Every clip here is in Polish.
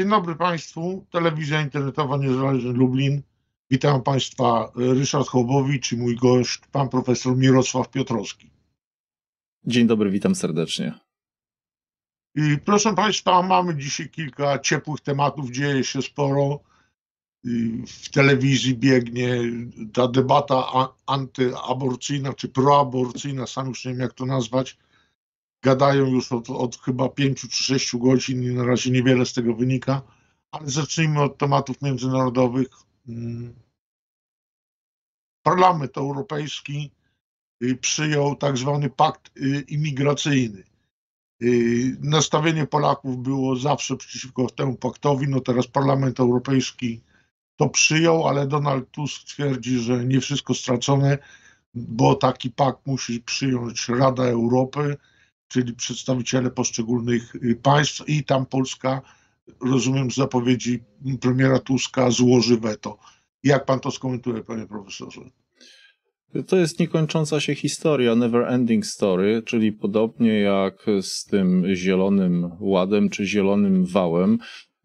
Dzień dobry Państwu, telewizja internetowa Niezależny Lublin. Witam Państwa e, Ryszard Hołbowicz i mój gość, pan profesor Mirosław Piotrowski. Dzień dobry, witam serdecznie. I proszę Państwa, mamy dzisiaj kilka ciepłych tematów, dzieje się sporo. W telewizji biegnie ta debata antyaborcyjna czy proaborcyjna, sam już nie wiem jak to nazwać, gadają już od, od chyba pięciu czy sześciu godzin i na razie niewiele z tego wynika. Ale zacznijmy od tematów międzynarodowych. Mm. Parlament Europejski y, przyjął tak zwany pakt y, imigracyjny. Y, nastawienie Polaków było zawsze przeciwko temu paktowi. No teraz Parlament Europejski to przyjął, ale Donald Tusk twierdzi, że nie wszystko stracone, bo taki pakt musi przyjąć Rada Europy czyli przedstawiciele poszczególnych y, państw i tam Polska, rozumiem z zapowiedzi premiera Tuska, złoży weto. Jak pan to skomentuje, panie profesorze? To jest niekończąca się historia, never ending story, czyli podobnie jak z tym zielonym ładem czy zielonym wałem,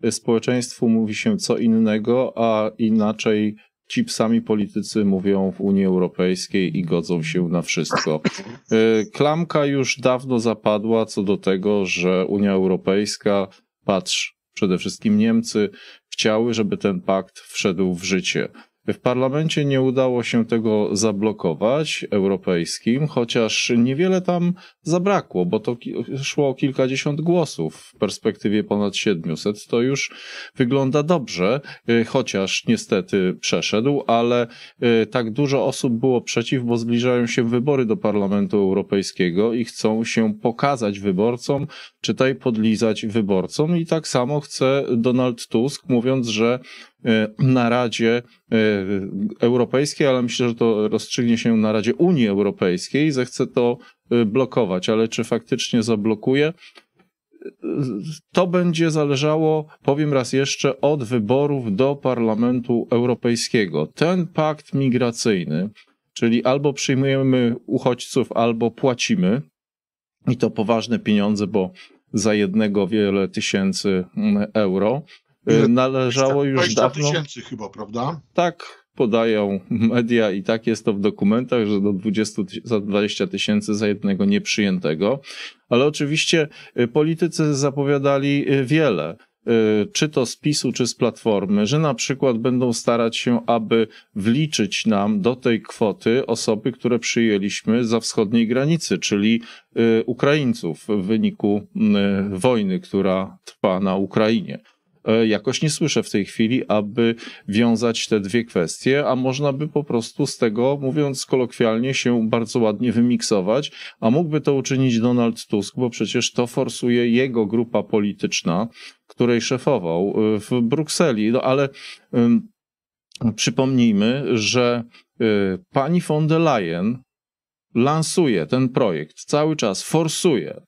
y, społeczeństwu mówi się co innego, a inaczej ci sami politycy mówią w Unii Europejskiej i godzą się na wszystko. E, klamka już dawno zapadła co do tego, że Unia Europejska, patrz, przede wszystkim Niemcy, chciały, żeby ten pakt wszedł w życie. W parlamencie nie udało się tego zablokować europejskim, chociaż niewiele tam zabrakło, bo to szło o kilkadziesiąt głosów w perspektywie ponad 700. To już wygląda dobrze, e, chociaż niestety przeszedł, ale e, tak dużo osób było przeciw, bo zbliżają się wybory do Parlamentu Europejskiego i chcą się pokazać wyborcom, czytaj podlizać wyborcom i tak samo chce Donald Tusk, mówiąc, że E, na Radzie e, Europejskiej, ale myślę, że to rozstrzygnie się na Radzie Unii Europejskiej i zechce to e, blokować, ale czy faktycznie zablokuje? To będzie zależało, powiem raz jeszcze, od wyborów do Parlamentu Europejskiego. Ten pakt migracyjny, czyli albo przyjmujemy uchodźców, albo płacimy, i to poważne pieniądze, bo za jednego wiele tysięcy mm, euro. Y, należało już dawno... tysięcy chyba, prawda? Tak, podają media i tak jest to w dokumentach, że do 20, za 20 tysięcy za jednego nieprzyjętego. Ale oczywiście y, politycy zapowiadali y, wiele czy to z PiSu, czy z Platformy, że na przykład będą starać się, aby wliczyć nam do tej kwoty osoby, które przyjęliśmy za wschodniej granicy, czyli Ukraińców w wyniku wojny, która trwa na Ukrainie. E, jakoś nie słyszę w tej chwili, aby wiązać te dwie kwestie, a można by po prostu z tego, mówiąc kolokwialnie, się bardzo ładnie wymiksować, a mógłby to uczynić Donald Tusk, bo przecież to forsuje jego grupa polityczna, której szefował e, w Brukseli. No ale um, przypomnijmy, że e, pani von der Leyen lansuje ten projekt, cały czas forsuje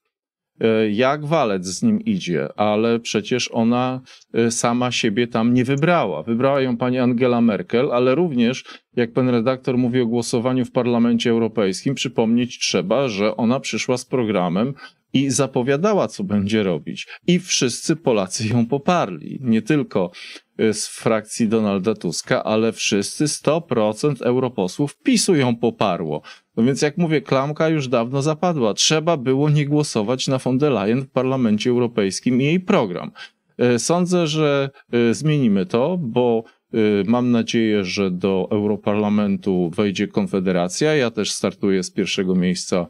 E, jak walec z nim idzie, ale przecież ona e, sama siebie tam nie wybrała. Wybrała ją pani Angela Merkel, ale również, jak pan redaktor mówi o głosowaniu w Parlamencie Europejskim, przypomnieć trzeba, że ona przyszła z programem i zapowiadała, co będzie robić. I wszyscy Polacy ją poparli. Nie tylko e, z frakcji Donalda Tuska, ale wszyscy 100% europosłów PiSu ją poparło. No więc jak mówię, klamka już dawno zapadła. Trzeba było nie głosować na von der Leyen w Parlamencie Europejskim i jej program. E, sądzę, że e, zmienimy to, bo e, Mam nadzieję, że do Europarlamentu wejdzie Konfederacja. Ja też startuję z pierwszego miejsca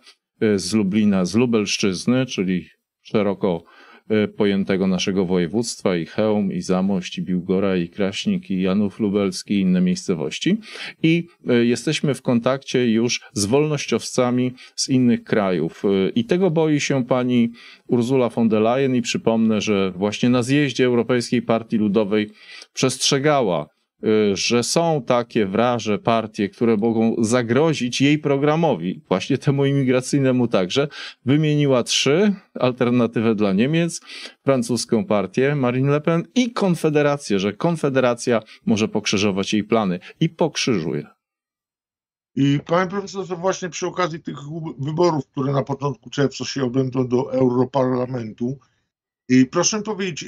z Lublina, z Lubelszczyzny, czyli szeroko Y, pojętego naszego województwa i Chełm, i Zamość, i Biłgora, i Kraśnik, i Janów Lubelski i inne miejscowości. I y, jesteśmy w kontakcie już z wolnościowcami z innych krajów. Y, I tego boi się pani Urzula von der Leyen i przypomnę, że właśnie na zjeździe Europejskiej Partii Ludowej przestrzegała Y, że są takie wraże partie, które mogą zagrozić jej programowi, właśnie temu imigracyjnemu także. Wymieniła trzy, alternatywę dla Niemiec, francuską partię Marine Le Pen i Konfederację, że Konfederacja może pokrzyżować jej plany i pokrzyżuje. I panie profesorze, właśnie przy okazji tych wyborów, które na początku czerwca się odbędą do Europarlamentu, i proszę powiedzieć,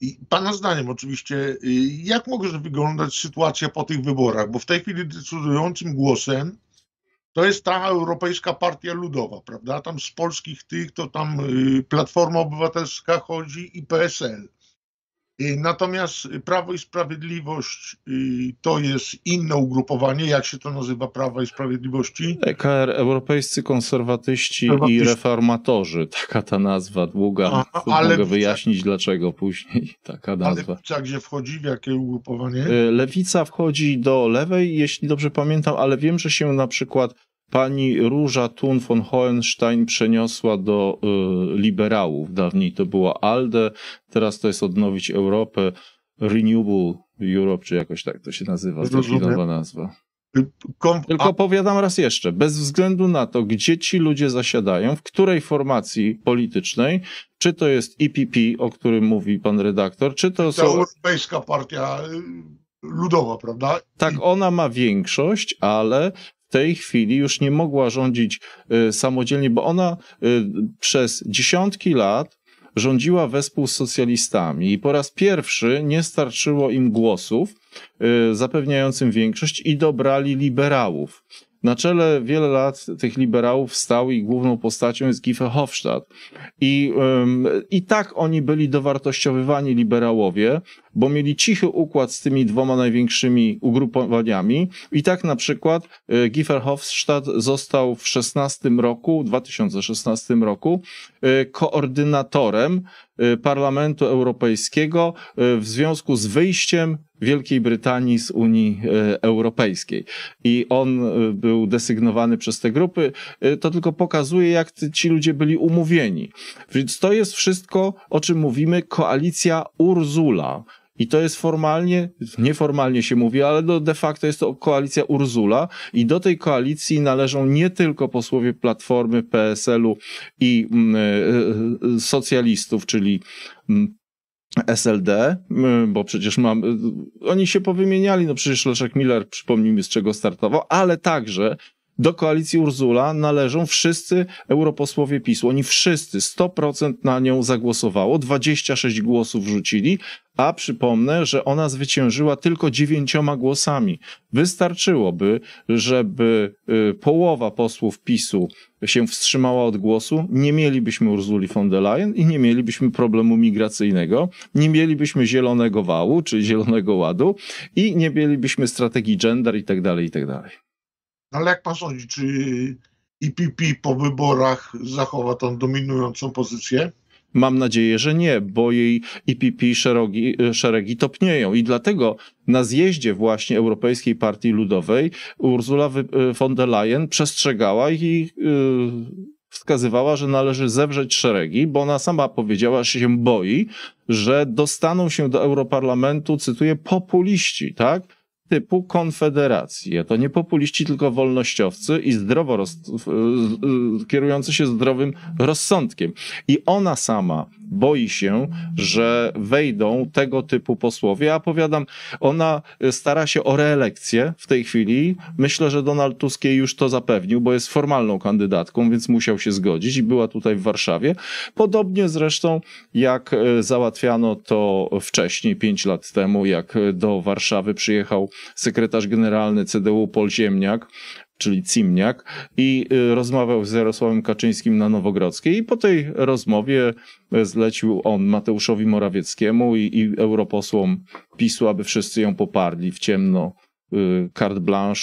i pana zdaniem oczywiście, y, jak może wyglądać sytuacja po tych wyborach? Bo w tej chwili decydującym głosem to jest ta Europejska Partia Ludowa, prawda? Tam z polskich tych to tam y, Platforma Obywatelska chodzi i PSL. Y, natomiast Prawo i Sprawiedliwość y, to jest inne ugrupowanie, jak się to nazywa Prawa i Sprawiedliwości? EKR, Europejscy Konserwatyści, i Reformatorzy, taka ta nazwa długa, Aha, ale mogę wyjaśnić dlaczego później, taka nazwa. A Lewica gdzie wchodzi, w jakie ugrupowanie? E, Lewica wchodzi do lewej, jeśli dobrze pamiętam, ale wiem, że się na przykład pani Róża Thun von Hohenstein przeniosła do y, liberałów. Dawniej to była ALDE, teraz to jest Odnowić Europę, Renewable Europe, czy jakoś tak to się nazywa, nowa nazwa. Kom... Tylko powiadam raz jeszcze, bez względu na to, gdzie ci ludzie zasiadają, w której formacji politycznej, czy to jest IPP, e o którym mówi pan redaktor, czy to są... Europejska Partia Ludowa, prawda? Tak, ona ma większość, ale tej chwili już nie mogła rządzić y, samodzielnie, bo ona y, przez dziesiątki lat rządziła wespół z socjalistami i po raz pierwszy nie starczyło im głosów y, zapewniającym większość i dobrali liberałów. Na czele wiele lat tych liberałów stał i główną postacią jest Giffe Hofstadt. I, I tak oni byli dowartościowywani liberałowie, bo mieli cichy układ z tymi dwoma największymi ugrupowaniami i tak na przykład e, Gieferhofstadt został w 16 roku, 2016 roku e, koordynatorem e, Parlamentu Europejskiego w związku z wyjściem Wielkiej Brytanii z Unii Europejskiej. I on był desygnowany przez te grupy. To tylko pokazuje, jak ci ludzie byli umówieni. Więc to jest wszystko, o czym mówimy, koalicja Urzula. I to jest formalnie, nieformalnie się mówi, ale de facto jest to koalicja Urzula i do tej koalicji należą nie tylko posłowie Platformy, PSL-u i y, y, socjalistów, czyli y, mm, SLD, bo przecież mam, e, oni się powymieniali, no przecież Leszek Miller, przypomnijmy z czego startował, ale także do koalicji Urzula należą wszyscy europosłowie PiSu. Oni wszyscy 100% na nią zagłosowało, 26 głosów wrzucili, a przypomnę, że ona zwyciężyła tylko dziewięcioma głosami. Wystarczyłoby, żeby y, połowa posłów PiSu się wstrzymała od głosu, nie mielibyśmy Urzuli von der Leyen i nie mielibyśmy problemu migracyjnego, nie mielibyśmy zielonego wału, czyli zielonego ładu i nie mielibyśmy strategii gender itd., tak itd. Tak no ale jak pan sądzi, czy IPP po wyborach zachowa tą dominującą pozycję? Mam nadzieję, że nie, bo jej IPP szeregi, szeregi topnieją i dlatego na zjeździe właśnie Europejskiej Partii Ludowej Ursula von der Leyen przestrzegała ich i y, wskazywała, że należy zewrzeć szeregi, bo ona sama powiedziała, że się boi, że dostaną się do Europarlamentu, cytuję, populiści, tak? typu konfederacje. To nie populiści, tylko wolnościowcy i zdrowo roz... kierujący się zdrowym rozsądkiem. I ona sama boi się, że wejdą tego typu posłowie. Ja powiadam, ona e, stara się o reelekcję w tej chwili. Myślę, że Donald Tusk jej już to zapewnił, bo jest formalną kandydatką, więc musiał się zgodzić i była tutaj w Warszawie. Podobnie zresztą jak e, załatwiano to wcześniej, pięć lat temu, jak e, do Warszawy przyjechał sekretarz generalny CDU Pol Ziemniak, czyli Cimniak, i y, rozmawiał z Jarosławem Kaczyńskim na Nowogrodzkiej. I po tej rozmowie y, zlecił on Mateuszowi Morawieckiemu i, i europosłom PiSu, aby wszyscy ją poparli w ciemno, y, carte blanche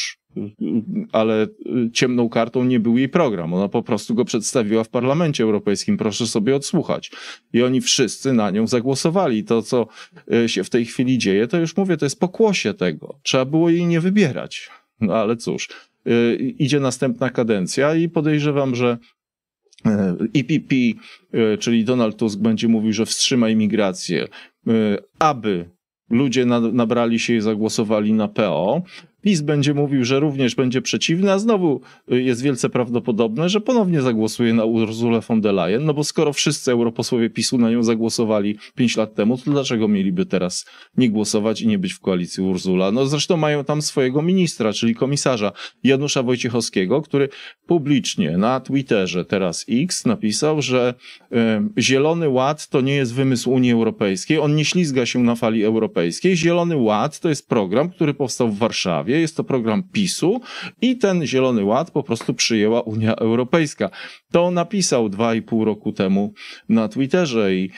ale y, ciemną kartą nie był jej program. Ona po prostu go przedstawiła w Parlamencie Europejskim. Proszę sobie odsłuchać. I oni wszyscy na nią zagłosowali. To, co y, się w tej chwili dzieje, to już mówię, to jest pokłosie tego. Trzeba było jej nie wybierać. No ale cóż, y, idzie następna kadencja i podejrzewam, że IPP, czyli Donald Tusk, będzie mówił, że wstrzyma imigrację, aby ludzie nabrali się i zagłosowali na PO. PiS będzie mówił, że również będzie przeciwny, a znowu y, jest wielce prawdopodobne, że ponownie zagłosuje na Urzulę von der Leyen, no bo skoro wszyscy europosłowie PiSu na nią zagłosowali 5 lat temu, to dlaczego mieliby teraz nie głosować i nie być w koalicji Urzula? No zresztą mają tam swojego ministra, czyli komisarza Janusza Wojciechowskiego, który publicznie na Twitterze teraz X napisał, że y, Zielony Ład to nie jest wymysł Unii Europejskiej, on nie ślizga się na fali europejskiej. Zielony Ład to jest program, który powstał w Warszawie, jest to program PiSu i ten Zielony Ład po prostu przyjęła Unia Europejska. To napisał dwa i pół roku temu na Twitterze i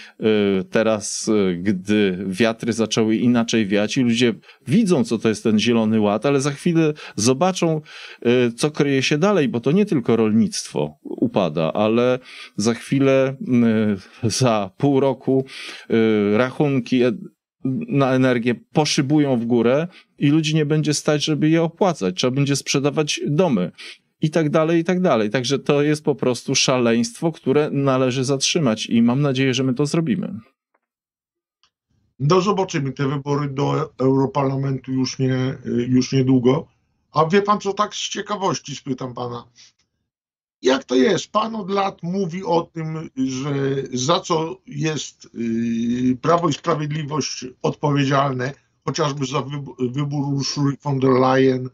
y, teraz, y, gdy wiatry zaczęły inaczej wiać i ludzie widzą, co to jest ten Zielony Ład, ale za chwilę zobaczą, y, co kryje się dalej, bo to nie tylko rolnictwo upada, ale za chwilę, za pół roku rachunki na energię poszybują w górę i ludzi nie będzie stać, żeby je opłacać. Trzeba będzie sprzedawać domy i tak dalej, i tak dalej. Także to jest po prostu szaleństwo, które należy zatrzymać i mam nadzieję, że my to zrobimy. No zobaczymy, te wybory do Europarlamentu już, nie, już niedługo. A wie pan co, tak z ciekawości spytam pana. Jak to jest? Pan od lat mówi o tym, że za co jest y, Prawo i Sprawiedliwość odpowiedzialne, chociażby za wybór Ursuli von der Leyen.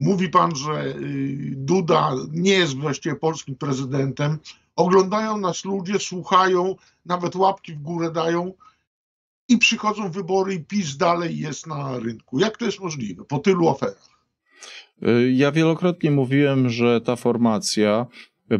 Mówi pan, że y, Duda nie jest właściwie polskim prezydentem. Oglądają nas ludzie, słuchają, nawet łapki w górę dają i przychodzą wybory i PiS dalej jest na rynku. Jak to jest możliwe po tylu aferach? Y, ja wielokrotnie mówiłem, że ta formacja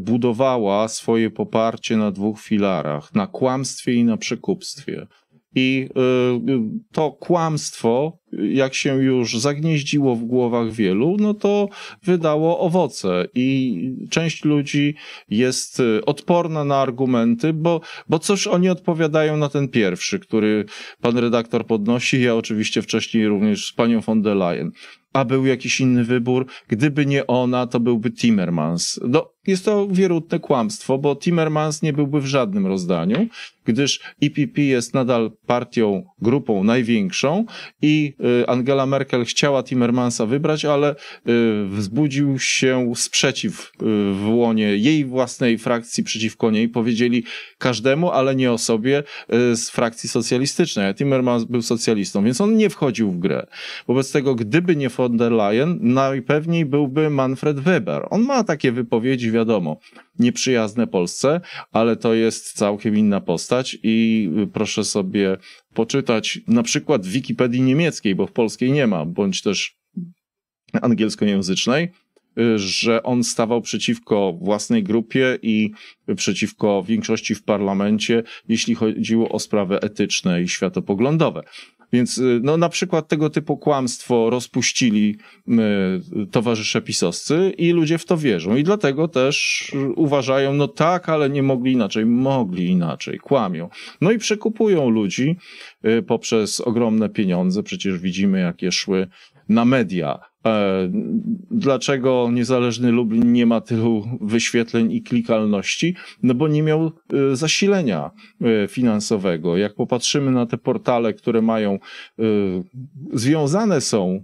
budowała swoje poparcie na dwóch filarach na kłamstwie i na przekupstwie. I y, y, to kłamstwo, jak się już zagnieździło w głowach wielu, no to wydało owoce. I część ludzi jest odporna na argumenty, bo, bo coś oni odpowiadają na ten pierwszy, który pan redaktor podnosi. Ja oczywiście wcześniej również z panią von der Leyen a był jakiś inny wybór. Gdyby nie ona, to byłby Timmermans. No, jest to wierutne kłamstwo, bo Timmermans nie byłby w żadnym rozdaniu gdyż IPP e jest nadal partią, grupą największą i y, Angela Merkel chciała Timmermansa wybrać, ale y, wzbudził się sprzeciw y, w łonie jej własnej frakcji przeciwko niej. Powiedzieli każdemu, ale nie o sobie z frakcji socjalistycznej. A Timmermans był socjalistą, więc on nie wchodził w grę. Wobec tego, gdyby nie von der Leyen, najpewniej byłby Manfred Weber. On ma takie wypowiedzi, wiadomo, nieprzyjazne Polsce, ale to jest całkiem inna postać i y, proszę sobie poczytać na przykład w Wikipedii niemieckiej, bo w polskiej nie ma, bądź też angielskojęzycznej, y, że on stawał przeciwko własnej grupie i przeciwko większości w parlamencie, jeśli chodziło o sprawy etyczne i światopoglądowe. Więc y, no, na przykład tego typu kłamstwo rozpuścili y, towarzysze pisowscy i ludzie w to wierzą. I dlatego też uważają, no tak, ale nie mogli inaczej, mogli inaczej, kłamią. No i przekupują ludzi y, poprzez ogromne pieniądze. Przecież widzimy, jakie szły na media E, dlaczego niezależny Lublin nie ma tylu wyświetleń i klikalności? No bo nie miał e, zasilenia e, finansowego. Jak popatrzymy na te portale, które mają, związane są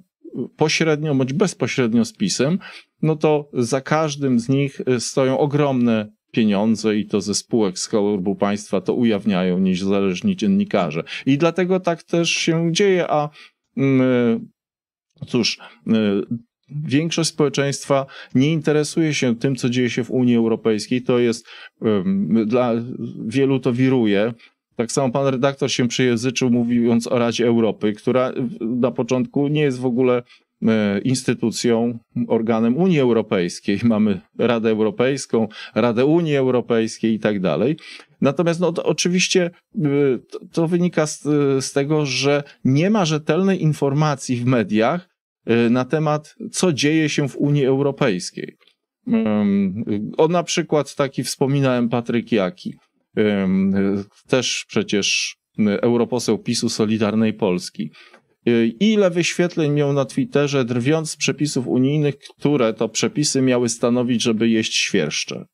pośrednio bądź bezpośrednio z pisem, no to za każdym z nich stoją ogromne pieniądze i to ze spółek Skarbu Państwa to ujawniają niezależni dziennikarze. I dlatego tak też się dzieje, a mm, Cóż, y, większość społeczeństwa nie interesuje się tym, co dzieje się w Unii Europejskiej. To jest, dla wielu to wiruje. Tak samo pan redaktor się przyjęzyczył, mówiąc o Radzie Europy, która y, na początku nie jest w ogóle y, instytucją, organem Unii Europejskiej. Mamy Radę Europejską, Radę Unii Europejskiej i tak dalej. Natomiast no, to oczywiście to, to wynika z, z tego, że nie ma rzetelnej informacji w mediach Y, na temat, co dzieje się w Unii Europejskiej. O na przykład taki wspominałem Patryk Jaki, też przecież y, europoseł PiSu Solidarnej Polski. Y, ile wyświetleń miał na Twitterze, drwiąc z przepisów unijnych, które to przepisy miały stanowić, żeby jeść świerszcze.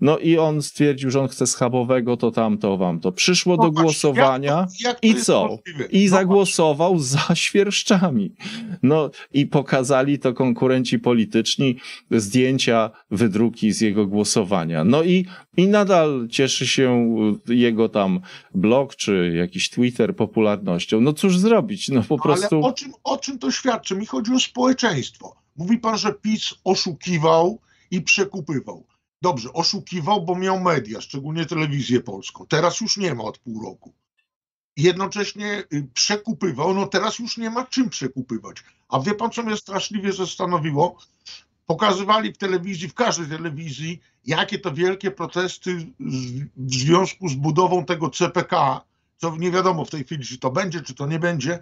No i on stwierdził, że on chce schabowego, to tamto wam to. Przyszło do głosowania jak to, jak to i co? I zagłosował za świerszczami. No i pokazali to konkurenci polityczni, zdjęcia, wydruki z jego głosowania. No i, i nadal cieszy się y, jego tam blog czy jakiś Twitter popularnością. No cóż zrobić? No po no, prostu. Ale o czym, o czym to świadczy? Mi chodzi o społeczeństwo. Mówi pan, że PiS oszukiwał i przekupywał. Dobrze, oszukiwał, bo miał media, szczególnie telewizję polską. Teraz już nie ma od pół roku. Jednocześnie y, przekupywał, no teraz już nie ma czym przekupywać. A wie pan, co mnie straszliwie zastanowiło? Pokazywali w telewizji, w każdej telewizji, jakie to wielkie protesty w związku z budową tego CPK, co nie wiadomo w tej chwili, czy to będzie, czy to nie będzie.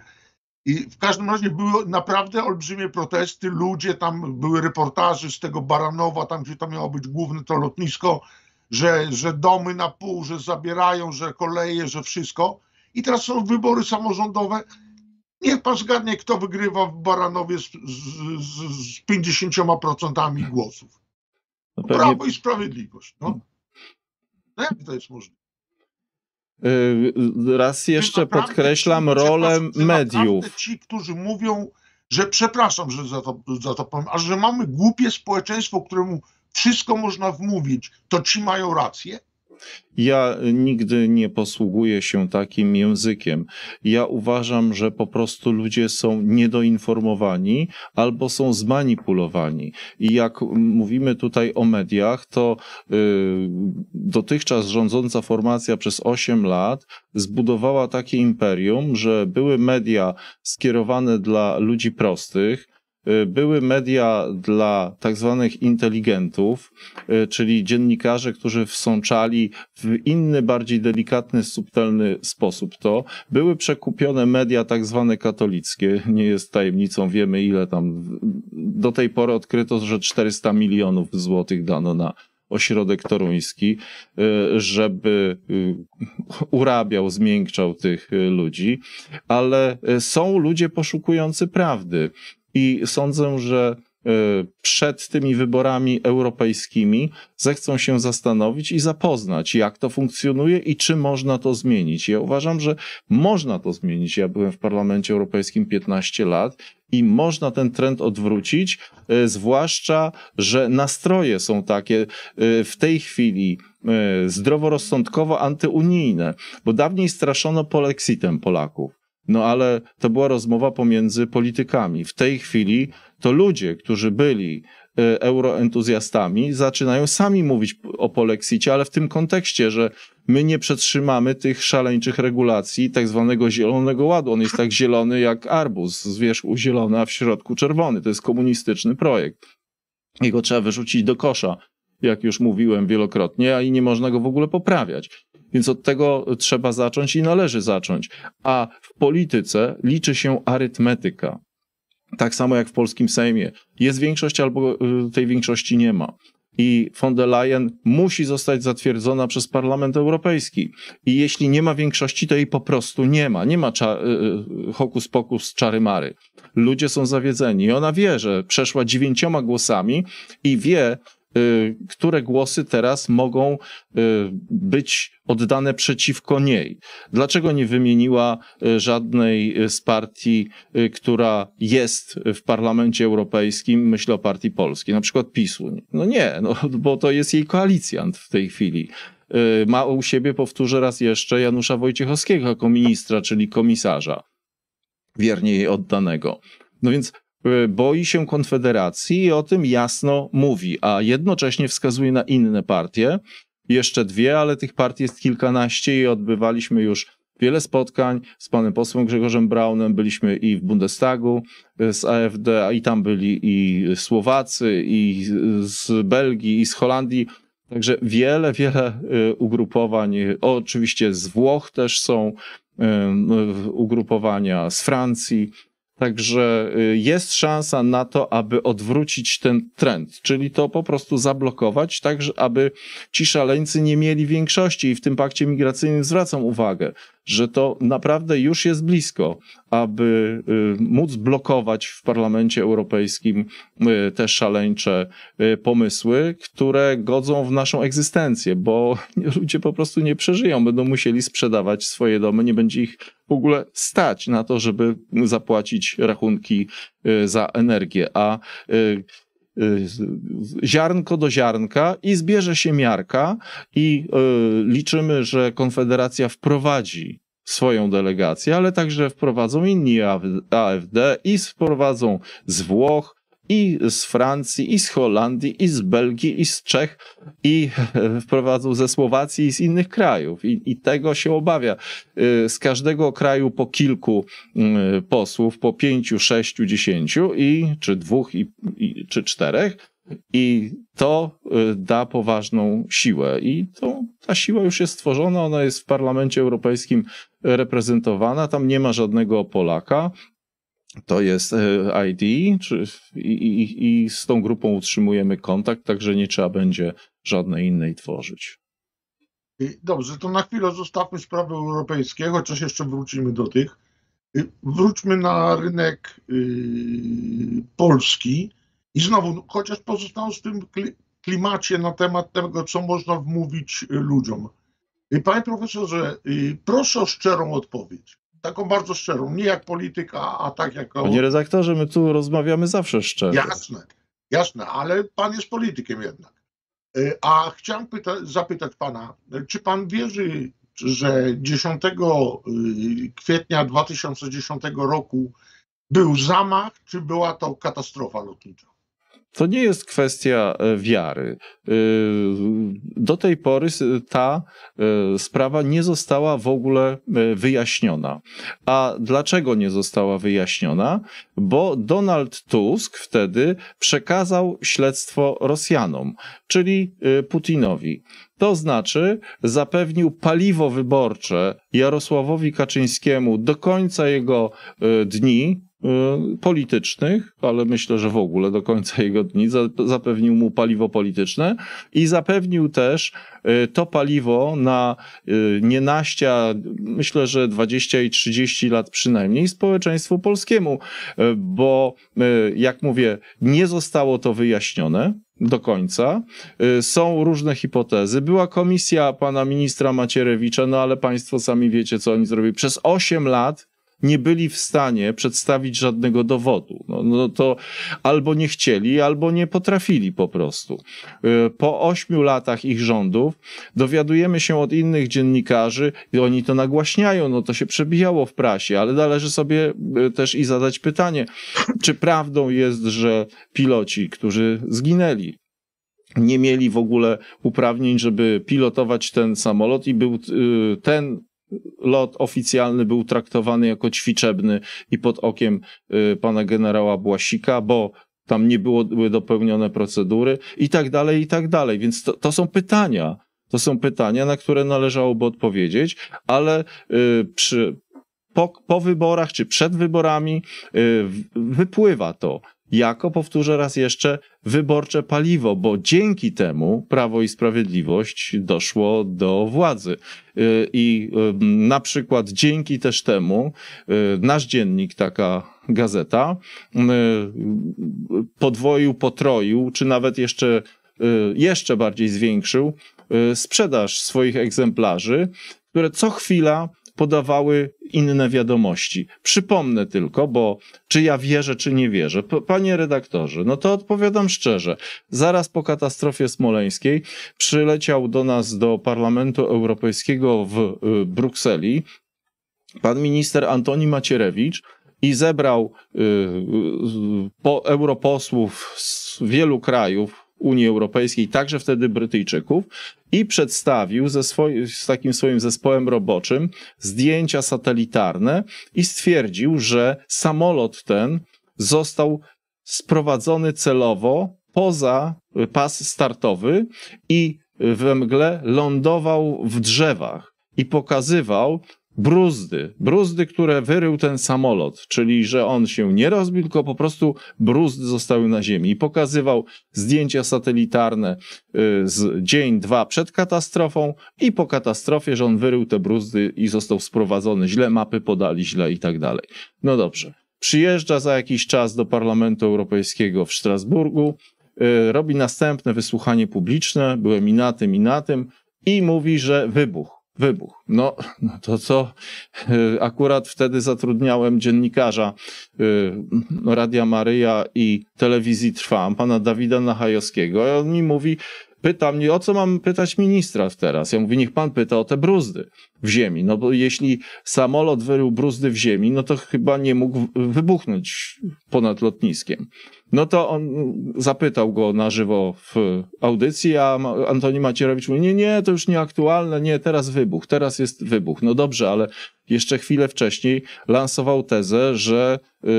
I w każdym razie były naprawdę olbrzymie protesty, ludzie tam, były reportaży z tego Baranowa, tam gdzie to miało być główne to lotnisko, że, że domy na pół, że zabierają, że koleje, że wszystko. I teraz są wybory samorządowe. Niech pan zgadnie, kto wygrywa w Baranowie z, z, z 50% głosów. No Prawo i Sprawiedliwość. No. no jak to jest możliwe? Y, raz jeszcze podkreślam rolę mediów. Ci, którzy mówią, że przepraszam, że za to, za to powiem, a że mamy głupie społeczeństwo, któremu wszystko można wmówić, to ci mają rację? Ja nigdy nie posługuję się takim językiem. Ja uważam, że po prostu ludzie są niedoinformowani albo są zmanipulowani. I jak mówimy tutaj o mediach, to y, dotychczas rządząca formacja przez 8 lat zbudowała takie imperium, że były media skierowane dla ludzi prostych, Y, były media dla tak zwanych inteligentów, y, czyli dziennikarzy, którzy wsączali w inny, bardziej delikatny, subtelny sposób to. Były przekupione media tak zwane katolickie. Nie jest tajemnicą, wiemy ile tam. Do tej pory odkryto, że 400 milionów złotych dano na ośrodek toruński, y, żeby urabiał, zmiękczał tych ludzi, ale są ludzie poszukujący prawdy i sądzę, że e, przed tymi wyborami europejskimi zechcą się zastanowić i zapoznać, jak to funkcjonuje i czy można to zmienić. Ja uważam, że można to zmienić. Ja byłem w Parlamencie Europejskim 15 lat i można ten trend odwrócić, e, zwłaszcza, że nastroje są takie e, w tej chwili zdroworozsądkowo antyunijne, bo dawniej straszono polexitem Polaków. No ale to była rozmowa pomiędzy politykami. W tej chwili to ludzie, którzy byli e, euroentuzjastami, zaczynają sami mówić o polexicie, ale w tym kontekście, że my nie przetrzymamy tych szaleńczych regulacji tak zwanego zielonego ładu. On jest tak zielony jak arbuz, z wierzchu zielony, a w środku czerwony. To jest komunistyczny projekt. Jego trzeba wyrzucić do kosza, jak już mówiłem wielokrotnie, a i nie można go w ogóle poprawiać. Więc od tego trzeba zacząć i należy zacząć. A polityce liczy się arytmetyka. Tak samo jak w polskim Sejmie. Jest większość albo y, tej większości nie ma. I von der Leyen musi zostać zatwierdzona przez Parlament Europejski. I jeśli nie ma większości, to jej po prostu nie ma. Nie ma cza- y, y, hokus pokus, czary mary. Ludzie są zawiedzeni. I ona wie, że przeszła dziewięcioma głosami i wie, Y, które głosy teraz mogą y, być oddane przeciwko niej. Dlaczego nie wymieniła y, żadnej z partii, która jest w Parlamencie Europejskim, myślę o partii polskiej, na przykład PiSu? No nie, no, bo to jest jej koalicjant w tej chwili ma u siebie, powtórzę raz jeszcze, Janusza Wojciechowskiego jako ministra, czyli komisarza, wiernie jej oddanego. No więc Y, boi się Konfederacji i o tym jasno mówi, a jednocześnie wskazuje na inne partie, jeszcze dwie, ale tych partii jest kilkanaście i odbywaliśmy już wiele spotkań z panem posłem Grzegorzem Braunem, byliśmy i w Bundestagu y, z AfD, a i tam byli i Słowacy, i z Belgii, i z Holandii. Także wiele, wiele y, ugrupowań, oczywiście z Włoch też są ugrupowania, z Francji, Także y, jest szansa na to, aby odwrócić ten trend, czyli to po prostu zablokować, tak aby ci szaleńcy nie mieli większości i w tym pakcie migracyjnym zwracam uwagę, że to naprawdę już jest blisko, aby y, móc blokować w Parlamencie Europejskim y, te szaleńcze y, pomysły, które godzą w naszą egzystencję, bo ludzie po prostu nie przeżyją, będą musieli sprzedawać swoje domy, nie będzie ich w ogóle stać na to, żeby zapłacić rachunki za energię, a Y, ziarnko do ziarnka i zbierze się miarka i y, liczymy, że Konfederacja wprowadzi swoją delegację, ale także wprowadzą inni AfD i wprowadzą z Włoch, i z Francji, i z Holandii, i z Belgii, i z Czech, i wprowadzą ze Słowacji i z innych krajów. I, i tego się obawia. Y, z każdego kraju po kilku y, posłów, po pięciu, sześciu, dziesięciu, i, czy dwóch, i, i czy czterech. I to y, da poważną siłę. I to, ta siła już jest stworzona, ona jest w Parlamencie Europejskim reprezentowana, tam nie ma żadnego Polaka to jest e, ID czy, i, i, i z tą grupą utrzymujemy kontakt, także nie trzeba będzie żadnej innej tworzyć. Dobrze, to na chwilę zostawmy sprawy europejskie, chociaż jeszcze wrócimy do tych. Y, wróćmy na rynek yy, polski i znowu, no, chociaż pozostało w tym klimacie na temat tego, co można wmówić y, ludziom. Y, panie profesorze, yy, proszę o szczerą odpowiedź taką bardzo szczerą, nie jak polityka, a tak jak. Panie redaktorze, my tu rozmawiamy zawsze szczerze. Jasne, jasne, ale pan jest politykiem jednak. Y, a chciałem pyta- zapytać pana, czy pan wierzy, że 10 y, kwietnia 2010 roku był zamach, czy była to katastrofa lotnicza? To nie jest kwestia e, wiary. E, do tej pory ta e, sprawa nie została w ogóle wyjaśniona. A dlaczego nie została wyjaśniona? Bo Donald Tusk wtedy przekazał śledztwo Rosjanom, czyli Putinowi. To znaczy zapewnił paliwo wyborcze Jarosławowi Kaczyńskiemu do końca jego dni, Y, politycznych, ale myślę, że w ogóle do końca jego dni, zapewnił mu paliwo polityczne i zapewnił też y, to paliwo na y, nienaścia, myślę, że 20 i 30 lat przynajmniej społeczeństwu polskiemu, bo jak mówię, nie zostało to wyjaśnione, do końca. Są różne hipotezy. Była komisja pana ministra Macierewicza, no ale państwo sami wiecie, co oni zrobili. Przez 8 lat nie byli w stanie przedstawić żadnego dowodu. No, no to albo nie chcieli, albo nie potrafili po prostu. Y, po ośmiu latach ich rządów dowiadujemy się od innych dziennikarzy, i oni to nagłaśniają, no to się przebijało w prasie, ale należy sobie y, też i zadać pytanie, czy prawdą jest, że piloci, którzy zginęli, nie mieli w ogóle uprawnień, żeby pilotować ten samolot i był y, ten lot oficjalny był traktowany jako ćwiczebny i pod okiem y, pana generała Błasika, bo tam nie było, były dopełnione procedury i tak dalej, i tak dalej. Więc to, to są pytania. To są pytania, na które należałoby odpowiedzieć, ale y, przy, po, po wyborach czy przed wyborami y, wypływa to jako, powtórzę raz jeszcze, wyborcze paliwo, bo dzięki temu Prawo i Sprawiedliwość doszło do władzy. Y, I na przykład dzięki też temu y, nasz dziennik, taka gazeta, y, podwoił, potroił, czy nawet jeszcze, jeszcze bardziej zwiększył sprzedaż swoich egzemplarzy, które co chwila podawały inne wiadomości. Przypomnę tylko, bo czy ja wierzę, czy nie wierzę. Panie redaktorze, no to odpowiadam szczerze. Zaraz po katastrofie smoleńskiej przyleciał do nas do Parlamentu Europejskiego w y, Brukseli pan minister Antoni Macierewicz, i zebrał y, y po europosłów z wielu krajów, Unii Europejskiej, także wtedy Brytyjczyków, i przedstawił ze swoim, z takim swoim zespołem roboczym zdjęcia satelitarne i stwierdził, że samolot ten został sprowadzony celowo poza pas startowy i we mgle lądował w drzewach i pokazywał, bruzdy, bruzdy, które wyrył ten samolot, czyli że on się nie rozbił, tylko po prostu bruzdy zostały na ziemi. I pokazywał zdjęcia satelitarne y, z dzień, dwa przed katastrofą i po katastrofie, że on wyrył te bruzdy i został sprowadzony źle, mapy podali źle i tak dalej. No dobrze. Przyjeżdża za jakiś czas do Parlamentu Europejskiego w Strasburgu, y, robi następne wysłuchanie publiczne, byłem i na tym, i na tym, i mówi, że wybuch wybuch. No, no, to co? E, akurat wtedy zatrudniałem dziennikarza e, Radia Maryja i telewizji Trwam, pana Dawida Nachajowskiego, i on mi mówi, pyta mnie, o co mam pytać ministra teraz? Ja mówię, niech pan pyta o te bruzdy w ziemi, no bo jeśli samolot wyrył bruzdy w ziemi, no to chyba nie mógł wybuchnąć ponad lotniskiem. No to on zapytał go na żywo w audycji, a Antoni Macierewicz mówi, nie, nie, to już nieaktualne, nie, teraz wybuch, teraz jest wybuch. No dobrze, ale jeszcze chwilę wcześniej lansował tezę, że y,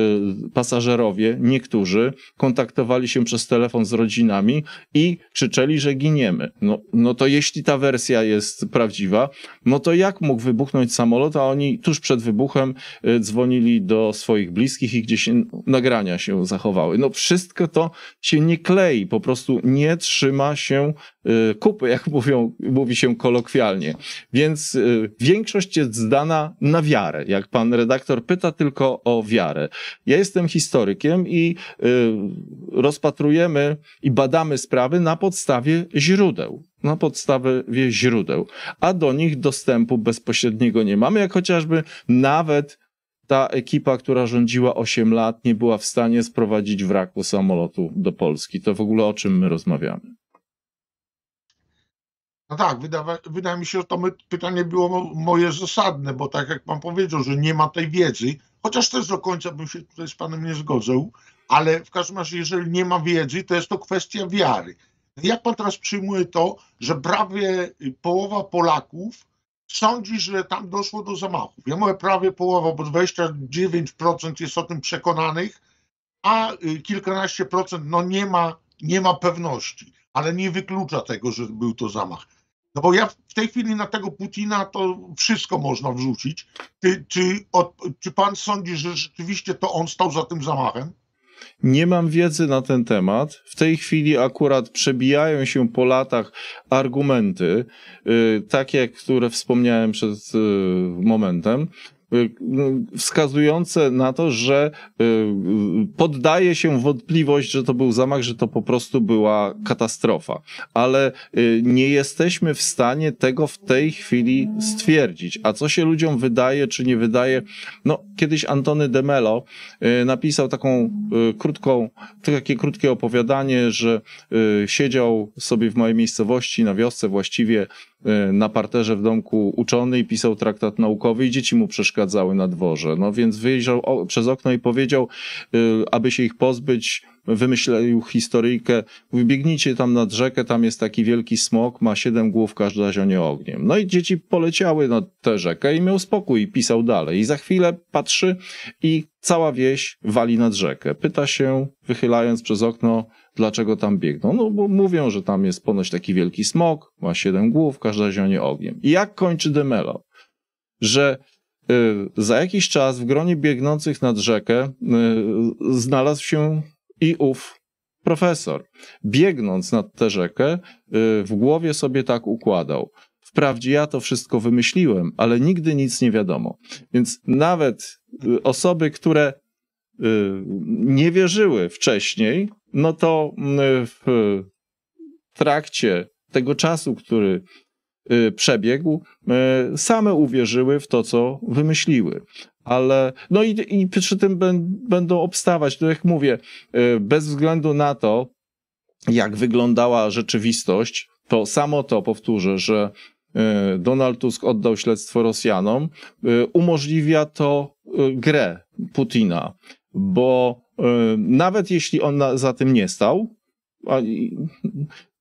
pasażerowie, niektórzy, kontaktowali się przez telefon z rodzinami i krzyczeli, że giniemy. No, no to jeśli ta wersja jest prawdziwa, no to jak mógł wybuchnąć samolot, a oni tuż przed wybuchem y, dzwonili do swoich bliskich i gdzieś nagrania się zachowały. No wszystko to się nie klei, po prostu nie trzyma się y, kupy, jak mówią, mówi się kolokwialnie. Więc y, większość jest zdana na wiarę. Jak pan redaktor pyta tylko o wiarę. Ja jestem historykiem i y, rozpatrujemy i badamy sprawy na podstawie źródeł na podstawie źródeł, a do nich dostępu bezpośredniego nie mamy, jak chociażby nawet ta ekipa, która rządziła 8 lat, nie była w stanie sprowadzić wraku samolotu do Polski. To w ogóle o czym my rozmawiamy? No tak, wydawa, wydaje mi się, że to my, pytanie było moje zasadne, bo tak jak pan powiedział, że nie ma tej wiedzy, chociaż też do końca bym się tutaj z panem nie zgodził, ale w każdym razie, jeżeli nie ma wiedzy, to jest to kwestia wiary. Jak pan teraz przyjmuje to, że prawie połowa Polaków sądzi, że tam doszło do zamachów. Ja mówię prawie połowa, bo 29% jest o tym przekonanych, a y, kilkanaście procent no nie ma, nie ma pewności, ale nie wyklucza tego, że był to zamach. No bo ja w tej chwili na tego Putina to wszystko można wrzucić. Ty, czy, od, czy pan sądzi, że rzeczywiście to on stał za tym zamachem? Nie mam wiedzy na ten temat. W tej chwili akurat przebijają się po latach argumenty, y, takie, które wspomniałem przed y, momentem, Y, no, wskazujące na to, że y, poddaje się wątpliwość, że to był zamach, że to po prostu była katastrofa. Ale y, nie jesteśmy w stanie tego w tej chwili stwierdzić. A co się ludziom wydaje, czy nie wydaje? No, kiedyś Antony de Mello napisał taką krótką, takie krótkie opowiadanie, że siedział sobie w mojej miejscowości na wiosce właściwie Y, na parterze w domku uczony i pisał traktat naukowy i dzieci mu przeszkadzały na dworze. No więc wyjrzał przez okno i powiedział, y, aby się ich pozbyć, wymyślił historyjkę, mówi, biegnijcie tam nad rzekę, tam jest taki wielki smok, ma siedem głów, każda zionie ogniem. No i dzieci poleciały na tę rzekę i miał spokój i pisał dalej. I za chwilę patrzy i cała wieś wali nad rzekę. Pyta się, wychylając przez okno, Dlaczego tam biegną? No bo mówią, że tam jest ponoć taki wielki smok, ma siedem głów, każda zionie ogniem. I jak kończy Demelo? Że y, za jakiś czas w gronie biegnących nad rzekę y, znalazł się i ów profesor. Biegnąc nad tę rzekę, y, w głowie sobie tak układał. Wprawdzie ja to wszystko wymyśliłem, ale nigdy nic nie wiadomo. Więc nawet y, osoby, które y, nie wierzyły wcześniej, no to mm, w trakcie tego czasu, który y, przebiegł, y, same uwierzyły w to, co wymyśliły. Ale, no i, i przy tym będą obstawać, to no jak mówię, y, bez względu na to, jak wyglądała rzeczywistość, to samo to powtórzę, że Donald Tusk oddał śledztwo Rosjanom, umożliwia to grę Putina bo y, nawet jeśli on za tym nie stał,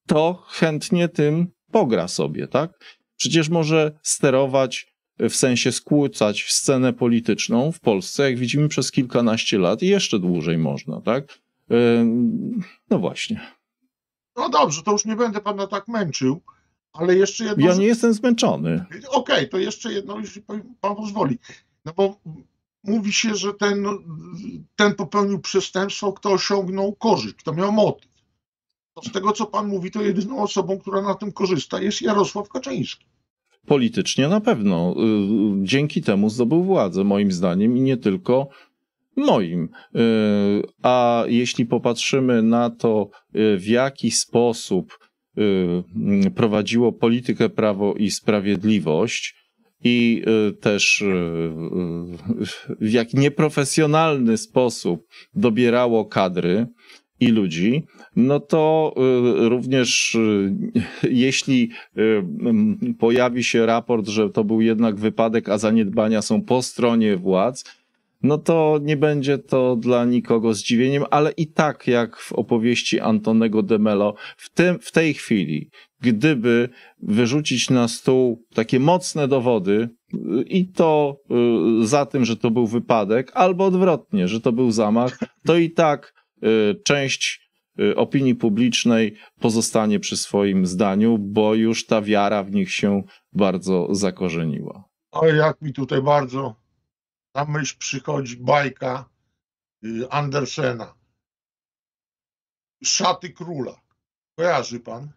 to chętnie tym pogra sobie, tak? Przecież może sterować, y, w sensie skłócać scenę polityczną w Polsce, jak widzimy, przez kilkanaście lat i jeszcze dłużej można, tak? Y, no właśnie. No dobrze, to już nie będę pana tak męczył. Ale jeszcze jedno. Ja nie jestem zmęczony. Okej, okay, to jeszcze jedno, jeśli pan pozwoli. No bo mówi się, że ten, ten popełnił przestępstwo, kto osiągnął korzyść, kto miał motyw. z tego, co pan mówi, to jedyną osobą, która na tym korzysta, jest Jarosław Kaczyński. Politycznie na pewno. Y, dzięki temu zdobył władzę, moim zdaniem, i nie tylko moim. Y, a jeśli popatrzymy na to, y, w jaki sposób prowadziło politykę Prawo i Sprawiedliwość, i y, też y, y, w jak nieprofesjonalny sposób dobierało kadry i ludzi, no to również jeśli pojawi się raport, że to był jednak wypadek, a zaniedbania są po stronie władz, no to nie będzie to dla nikogo zdziwieniem, ale i tak jak w opowieści Antonego de Mello, w, tym, w tej chwili, gdyby wyrzucić na stół takie mocne dowody, y, i to y, za tym, że to był wypadek, albo odwrotnie, że to był zamach, to i tak y, część opinii publicznej pozostanie przy swoim zdaniu, bo już ta wiara w nich się bardzo zakorzeniła. Ale jak mi tutaj bardzo na myśl przychodzi bajka y, Andersena. Szaty króla. Kojarzy pan?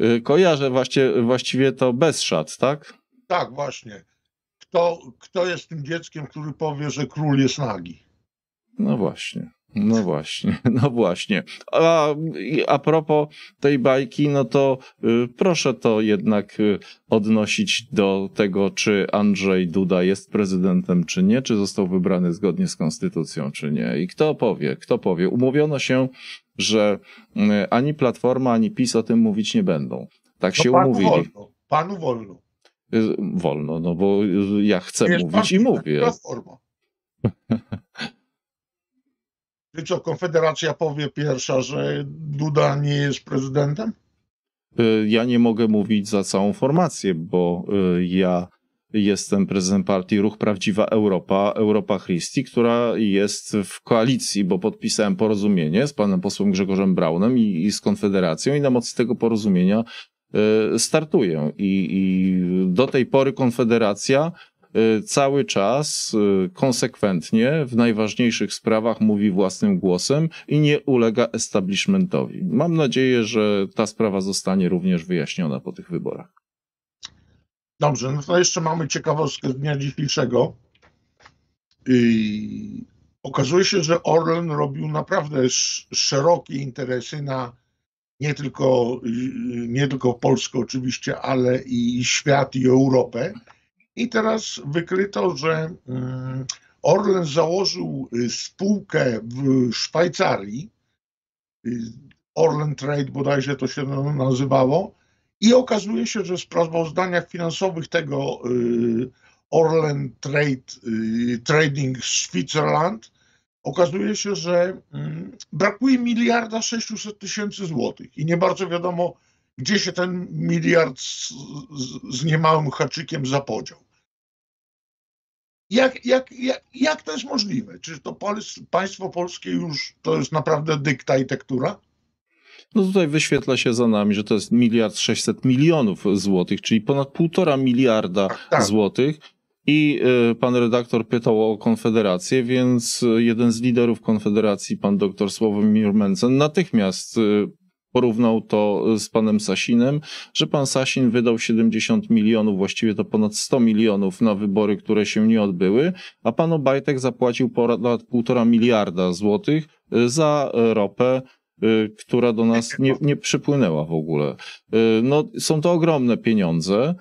Y, kojarzę właśnie, właściwie to bez szat, tak? Tak, właśnie. Kto, kto jest tym dzieckiem, który powie, że król jest nagi? No właśnie. No właśnie, no właśnie. A, a propos tej bajki, no to y, proszę to jednak y, odnosić do tego, czy Andrzej Duda jest prezydentem, czy nie, czy został wybrany zgodnie z konstytucją, czy nie. I kto powie, kto powie. Umówiono się, że y, ani Platforma, ani PiS o tym mówić nie będą. Tak no się panu umówili. Wolno, panu wolno. Y, wolno, no bo y, ja chcę Wiesz, mówić i mówię. Platforma. Czy Konfederacja powie pierwsza, że Duda nie jest prezydentem? Y, ja nie mogę mówić za całą formację, bo y, ja jestem prezesem partii Ruch Prawdziwa Europa, Europa Christi, która jest w koalicji, bo podpisałem porozumienie z panem posłem Grzegorzem Braunem i, i z Konfederacją i na mocy tego porozumienia y, startuję. I, I do tej pory Konfederacja Y, cały czas y, konsekwentnie w najważniejszych sprawach mówi własnym głosem i nie ulega establishmentowi. Mam nadzieję, że ta sprawa zostanie również wyjaśniona po tych wyborach. Dobrze, no to jeszcze mamy ciekawostkę z dnia dzisiejszego. I y, okazuje się, że Orlen robił naprawdę szerokie interesy na nie tylko, nie tylko Polskę oczywiście, ale i świat i Europę. I teraz wykryto, że mm, Orlen założył y, spółkę w Szwajcarii, y, Orlen Trade bodajże to się nazywało, i okazuje się, że w sprawozdaniach finansowych tego y, Orlen Trade, Trading Switzerland okazuje się, że mm, brakuje miliarda 600 tysięcy złotych i nie bardzo wiadomo, gdzie się ten miliard z, z, z niemałym haczykiem zapodział jak, jak, jak, jak to jest możliwe? Czy to Pols państwo polskie już to jest naprawdę dykta i tektura? No tutaj wyświetla się za nami, że to jest miliard sześćset milionów złotych, czyli ponad półtora miliarda tak, tak. złotych. I e, pan redaktor pytał o Konfederację, więc e, jeden z liderów Konfederacji, pan doktor Sławomir Mencen, natychmiast e, porównał to z panem Sasinem, że pan Sasin wydał 70 milionów, właściwie to ponad 100 milionów na wybory, które się nie odbyły, a pan Obajtek zapłacił ponad 1,5 miliarda złotych e, za ropę, e, która do nas nie, nie przypłynęła w ogóle. E, no, są to ogromne pieniądze,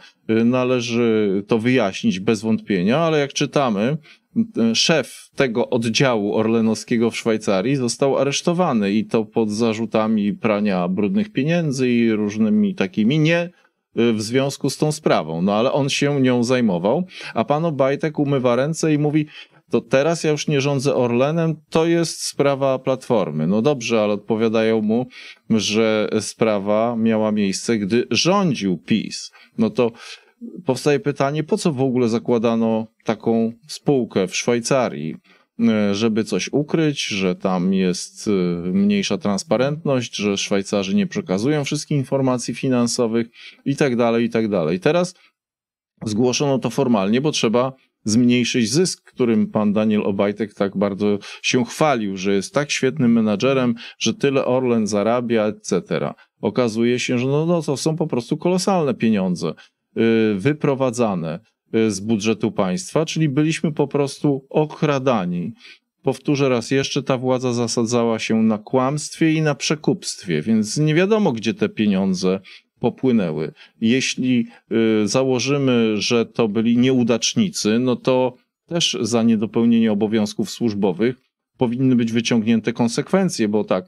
należy to wyjaśnić bez wątpienia, ale jak czytamy, szef tego oddziału orlenowskiego w Szwajcarii został aresztowany i to pod zarzutami prania brudnych pieniędzy i różnymi takimi nie y, w związku z tą sprawą. No ale on się nią zajmował, a pan Obajtek umywa ręce i mówi, to teraz ja już nie rządzę Orlenem, to jest sprawa Platformy. No dobrze, ale odpowiadają mu, że sprawa miała miejsce, gdy rządził PiS. No to powstaje pytanie, po co w ogóle zakładano taką spółkę w Szwajcarii? E, żeby coś ukryć, że tam jest e, mniejsza transparentność, że Szwajcarzy nie przekazują wszystkich informacji finansowych i tak dalej, i tak dalej. Teraz zgłoszono to formalnie, bo trzeba zmniejszyć zysk, którym pan Daniel Obajtek tak bardzo się chwalił, że jest tak świetnym menadżerem, że tyle Orlen zarabia, etc. Okazuje się, że no, no to są po prostu kolosalne pieniądze. Y, wyprowadzane y, z budżetu państwa, czyli byliśmy po prostu okradani. Powtórzę raz jeszcze, ta władza zasadzała się na kłamstwie i na przekupstwie, więc nie wiadomo, gdzie te pieniądze popłynęły. Jeśli y, założymy, że to byli nieudacznicy, no to też za niedopełnienie obowiązków służbowych powinny być wyciągnięte konsekwencje, bo tak,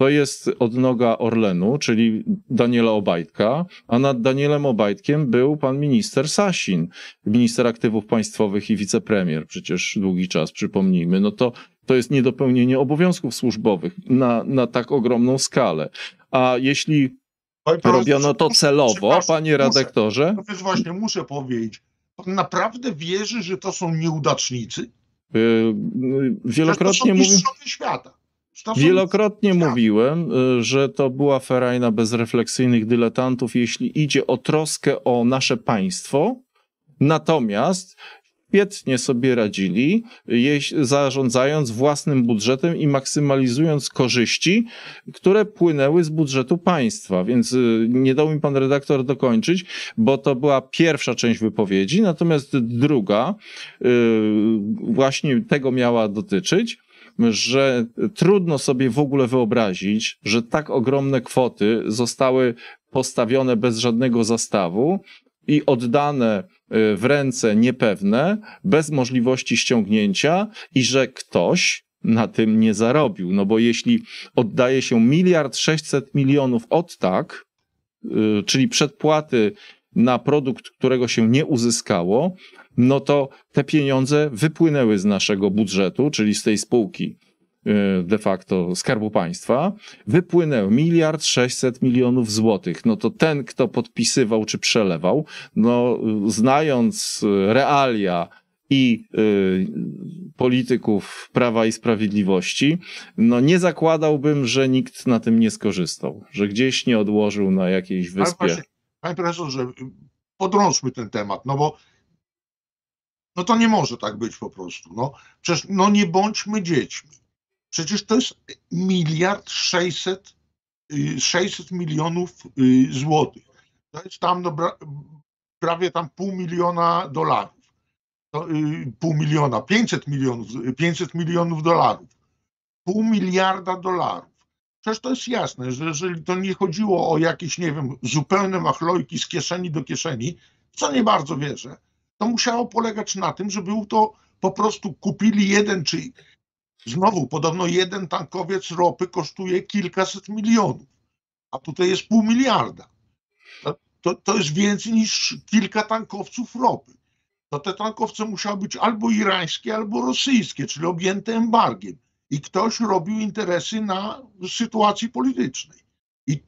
to jest odnoga Orlenu, czyli Daniela Obajtka, a nad Danielem Obajtkiem był pan minister Sasin, minister aktywów państwowych i wicepremier, przecież długi czas, przypomnijmy. No to, to jest niedopełnienie obowiązków służbowych na, na tak ogromną skalę. A jeśli robiono to celowo, panie redaktorze. No więc właśnie muszę powiedzieć, pan naprawdę wierzy, że to są nieudacznicy? Yy, wielokrotnie mówił. świata. Wielokrotnie tak. mówiłem, y, że to była ferajna bezrefleksyjnych dyletantów, jeśli idzie o troskę o nasze państwo. Natomiast świetnie sobie radzili, zarządzając własnym budżetem i maksymalizując korzyści, które płynęły z budżetu państwa. Więc y, nie dał mi pan redaktor dokończyć, bo to była pierwsza część wypowiedzi, natomiast druga y, właśnie tego miała dotyczyć że trudno sobie w ogóle wyobrazić, że tak ogromne kwoty zostały postawione bez żadnego zastawu i oddane y, w ręce niepewne, bez możliwości ściągnięcia i że ktoś na tym nie zarobił. No bo jeśli oddaje się miliard sześćset milionów od tak, y, czyli przedpłaty na produkt, którego się nie uzyskało, no to te pieniądze wypłynęły z naszego budżetu, czyli z tej spółki y, de facto Skarbu Państwa, wypłynęł miliard 600 milionów złotych. No to ten, kto podpisywał czy przelewał, no znając y, realia i y, polityków Prawa i Sprawiedliwości, no nie zakładałbym, że nikt na tym nie skorzystał, że gdzieś nie odłożył na jakiejś wyspie. Właśnie, Panie profesorze, podrążmy ten temat, no bo no to nie może tak być po prostu. No, przecież no nie bądźmy dziećmi. Przecież to jest miliard sześćset, y, sześćset milionów y, złotych. To jest tam no, prawie tam pół miliona dolarów. To, y, pół miliona, 500 milionów, 500 milionów dolarów. Pół miliarda dolarów. Przecież to jest jasne, że jeżeli to nie chodziło o jakieś, nie wiem, zupełne machlojki z kieszeni do kieszeni, w co nie bardzo wierzę, to musiało polegać na tym, że był to po prostu kupili jeden czy znowu podobno jeden tankowiec ropy kosztuje kilkaset milionów, a tutaj jest pół miliarda. To, to, to jest więcej niż kilka tankowców ropy. To te tankowce musiały być albo irańskie, albo rosyjskie, czyli objęte embargiem i ktoś robił interesy na sytuacji politycznej. I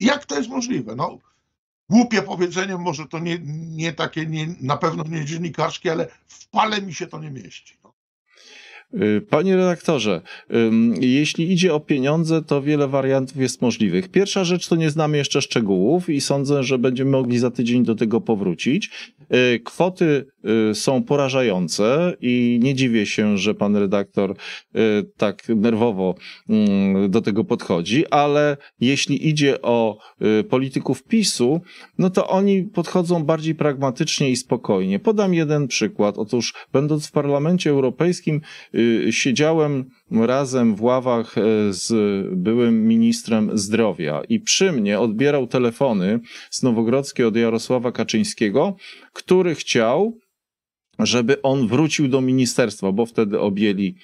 jak to jest możliwe? No, głupie powiedzenie, może to nie, nie takie, nie, na pewno nie dziennikarskie, ale w pale mi się to nie mieści. Y, panie redaktorze, jeśli idzie o pieniądze, to wiele wariantów jest możliwych. Pierwsza rzecz to nie znamy jeszcze szczegółów i sądzę, że będziemy mogli za tydzień do tego powrócić. Y, kwoty y, są porażające i nie dziwię się, że pan redaktor tak nerwowo mm, do tego podchodzi, ale jeśli idzie o polityków PiSu, no to oni podchodzą bardziej pragmatycznie i spokojnie. Podam jeden przykład. Otóż, będąc w Parlamencie Europejskim, Y, siedziałem razem w ławach e, z byłym ministrem zdrowia i przy mnie odbierał telefony z Nowogrodzkiej od Jarosława Kaczyńskiego, który chciał, żeby on wrócił do ministerstwa, bo wtedy objęli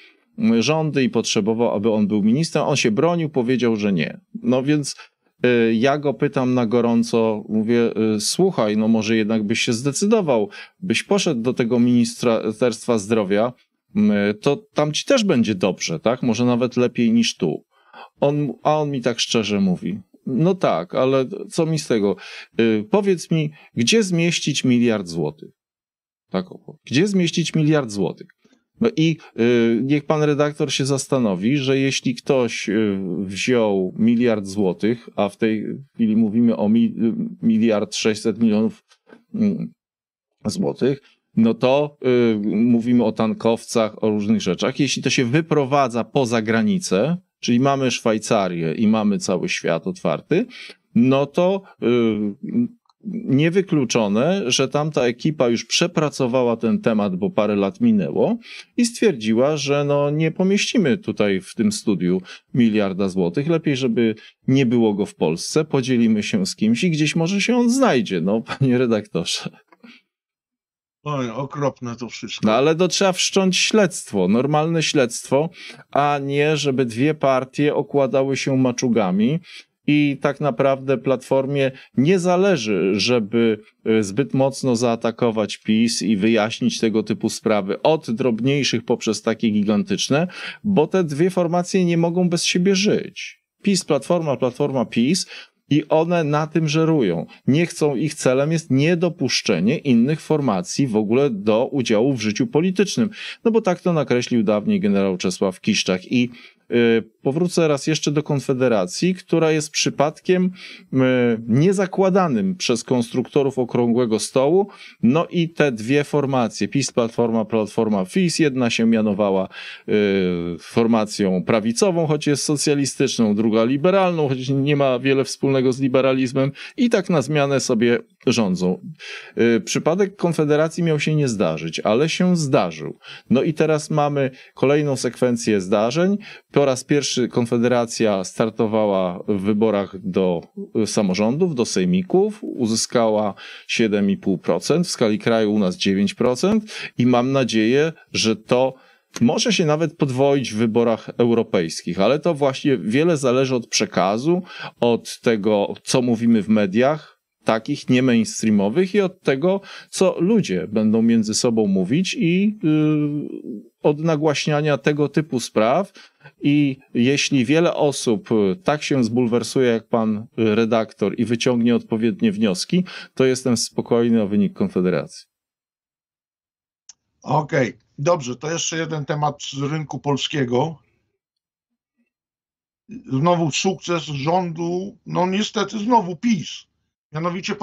rządy i potrzebował, aby on był ministrem. On się bronił, powiedział, że nie. No więc e, ja go pytam na gorąco, mówię, e, słuchaj, no może jednak byś się zdecydował, byś poszedł do tego Ministerstwa Zdrowia. Mm, to tam ci też będzie dobrze, tak? Może nawet lepiej niż tu. On, a on mi tak szczerze mówi. No tak, ale co mi z tego? Yy, powiedz mi, gdzie zmieścić miliard złotych? Tak, gdzie zmieścić miliard złotych? No i yy, niech pan redaktor się zastanowi, że jeśli ktoś yy, wziął miliard złotych, a w tej chwili mówimy o mi, y, miliard sześćset milionów mm, złotych, no to y, mówimy o tankowcach, o różnych rzeczach. Jeśli to się wyprowadza poza granicę, czyli mamy Szwajcarię i mamy cały świat otwarty, no to y, niewykluczone, że tamta ekipa już przepracowała ten temat, bo parę lat minęło i stwierdziła, że no nie pomieścimy tutaj w tym studiu miliarda złotych, lepiej żeby nie było go w Polsce, podzielimy się z kimś i gdzieś może się on znajdzie, no panie redaktorze. Oj, okropne to wszystko. No ale to trzeba wszcząć śledztwo, normalne śledztwo, a nie żeby dwie partie okładały się maczugami. I tak naprawdę Platformie nie zależy, żeby e, zbyt mocno zaatakować PiS i wyjaśnić tego typu sprawy, od drobniejszych poprzez takie gigantyczne, bo te dwie formacje nie mogą bez siebie żyć. PiS, Platforma, Platforma, PiS i one na tym żerują. Nie chcą, ich celem jest niedopuszczenie innych formacji w ogóle do udziału w życiu politycznym. No bo tak to nakreślił dawniej generał Czesław Kiszczak i Y, powrócę raz jeszcze do Konfederacji, która jest przypadkiem y, niezakładanym przez konstruktorów okrągłego stołu. No i te dwie formacje, PiS Platforma, Platforma FIS, jedna się mianowała y, formacją prawicową, choć jest socjalistyczną, druga liberalną, choć nie ma wiele wspólnego z liberalizmem i tak na zmianę sobie rządzą. Przypadek Konfederacji miał się nie zdarzyć, ale się zdarzył. No i teraz mamy kolejną sekwencję zdarzeń, po raz pierwszy Konfederacja startowała w wyborach do y, samorządów, do sejmików, uzyskała 7,5%, w skali kraju u nas 9% i mam nadzieję, że to może się nawet podwoić w wyborach europejskich, ale to właśnie wiele zależy od przekazu, od tego, co mówimy w mediach, takich nie mainstreamowych i od tego, co ludzie będą między sobą mówić i. Yy, od nagłaśniania tego typu spraw. I jeśli wiele osób y, tak się zbulwersuje jak pan y, redaktor i wyciągnie odpowiednie wnioski, to jestem spokojny o wynik Konfederacji. Okej, okay. dobrze. To jeszcze jeden temat z rynku polskiego. Znowu sukces rządu, no niestety znowu PiS, mianowicie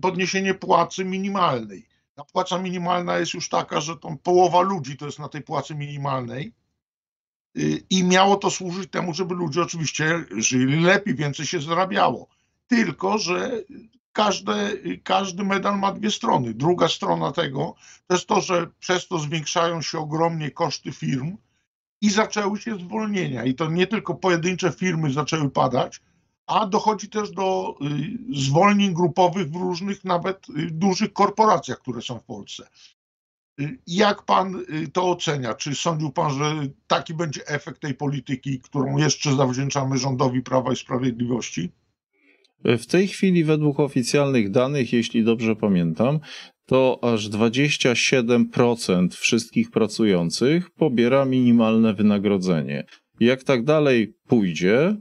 podniesienie płacy minimalnej. Ta płaca minimalna jest już taka, że tam połowa ludzi to jest na tej płacy minimalnej. Y, I miało to służyć temu, żeby ludzie oczywiście żyli lepiej, więcej się zarabiało. Tylko, że każde, y, każdy medal ma dwie strony. Druga strona tego to jest to, że przez to zwiększają się ogromnie koszty firm i zaczęły się zwolnienia. I to nie tylko pojedyncze firmy zaczęły padać, a dochodzi też do y, zwolnień grupowych w różnych nawet y, dużych korporacjach, które są w Polsce. Y, jak pan to ocenia? Czy sądził pan, że taki będzie efekt tej polityki, którą jeszcze zawdzięczamy rządowi Prawa i Sprawiedliwości? W tej chwili, według oficjalnych danych, jeśli dobrze pamiętam, to aż 27% wszystkich pracujących pobiera minimalne wynagrodzenie. Jak tak dalej pójdzie, y,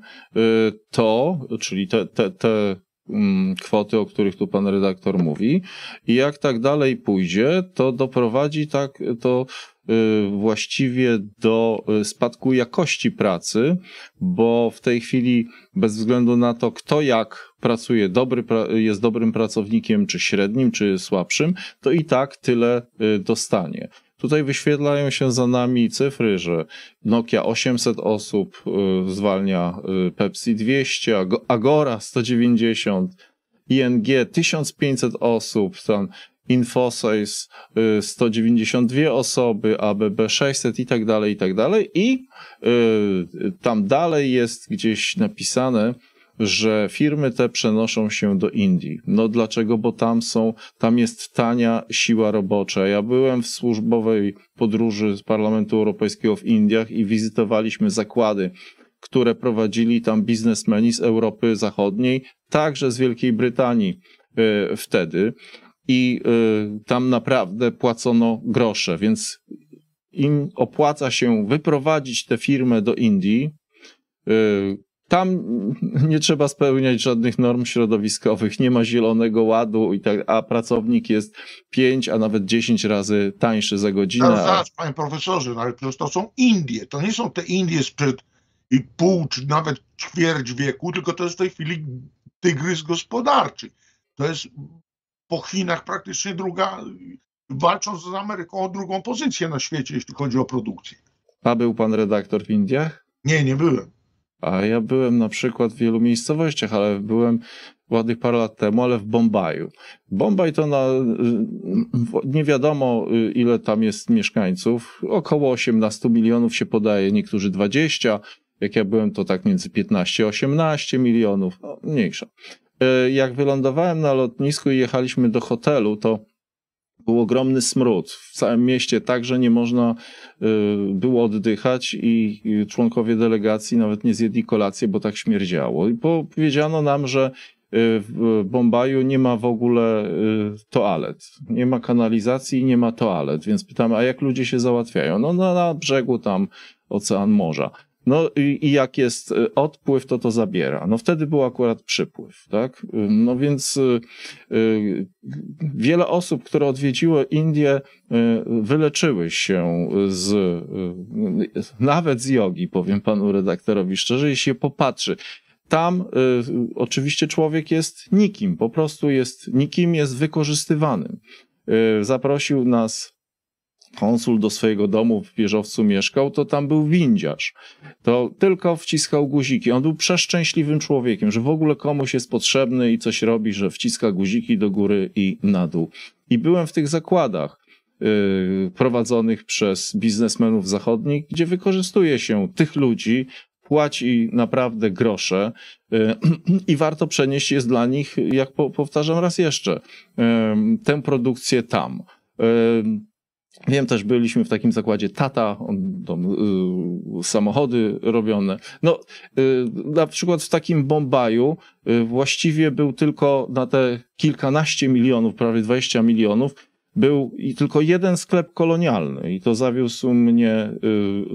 to, czyli te, te, te mm, kwoty, o których tu pan redaktor mówi, i jak tak dalej pójdzie, to doprowadzi tak to y, właściwie do y, spadku jakości pracy, bo w tej chwili bez względu na to, kto jak pracuje, dobry, jest dobrym pracownikiem, czy średnim, czy słabszym, to i tak tyle dostanie. Tutaj wyświetlają się za nami cyfry, że Nokia 800 osób y, zwalnia y, Pepsi 200, Agora 190, ING 1500 osób, tam Infosys 192 y, osoby, ABB 600 i tak dalej, i tak dalej. I tam dalej jest gdzieś napisane, że firmy te przenoszą się do Indii. No dlaczego? Bo tam są, tam jest tania siła robocza. Ja byłem w służbowej podróży z Parlamentu Europejskiego w Indiach i wizytowaliśmy zakłady, które prowadzili tam biznesmeni z Europy Zachodniej, także z Wielkiej Brytanii e, wtedy. I e, tam naprawdę płacono grosze, więc im opłaca się wyprowadzić tę firmę do Indii, e, tam nie trzeba spełniać żadnych norm środowiskowych, nie ma zielonego ładu, i tak, a pracownik jest 5, a nawet 10 razy tańszy za godzinę. Zaraz, zaraz a... panie profesorze, no ale przecież to są Indie, to nie są te Indie sprzed i pół, czy nawet ćwierć wieku, tylko to jest w tej chwili tygrys gospodarczy. To jest po Chinach praktycznie druga, walcząc z Ameryką o drugą pozycję na świecie, jeśli chodzi o produkcję. A był pan redaktor w Indiach? Nie, nie byłem. A ja byłem na przykład w wielu miejscowościach, ale byłem ładnych parę lat temu, ale w Bombaju. Bombaj to na, nie wiadomo y, ile tam jest mieszkańców, około 18 milionów się podaje, niektórzy 20, jak ja byłem to tak między 15 a 18 milionów, no, mniejsza. Y, jak wylądowałem na lotnisku i jechaliśmy do hotelu, to był ogromny smród w całym mieście, tak, że nie można y, było oddychać i członkowie delegacji nawet nie zjedli kolację, bo tak śmierdziało. I powiedziano nam, że y, w Bombaju nie ma w ogóle y, toalet. Nie ma kanalizacji i nie ma toalet, więc pytamy, a jak ludzie się załatwiają? No na, na brzegu tam ocean morza. No i, i, jak jest y, odpływ, to to zabiera. No wtedy był akurat przypływ, tak? Y, no więc y, y, wiele osób, które odwiedziły Indię, y, wyleczyły się z, y, nawet z jogi, powiem panu redaktorowi szczerze, jeśli się popatrzy. Tam oczywiście człowiek jest nikim, po prostu jest nikim, jest wykorzystywanym. Zaprosił nas konsul do swojego domu w wieżowcu mieszkał, to tam był windziarz. To tylko wciskał guziki. On był przeszczęśliwym człowiekiem, że w ogóle komuś jest potrzebny i coś robi, że wciska guziki do góry i na dół. I byłem w tych zakładach yy, prowadzonych przez biznesmenów zachodnich, gdzie wykorzystuje się tych ludzi, płaci naprawdę grosze yy, i warto przenieść jest dla nich, jak powtarzam raz jeszcze, yy, tę produkcję tam. Yy, Wiem też, byliśmy w takim zakładzie Tata, on, tam, y, samochody robione. No, y, na przykład w takim Bombaju y, właściwie był tylko na te kilkanaście milionów, prawie 20 milionów, był i tylko jeden sklep kolonialny i to zawiózł mnie y,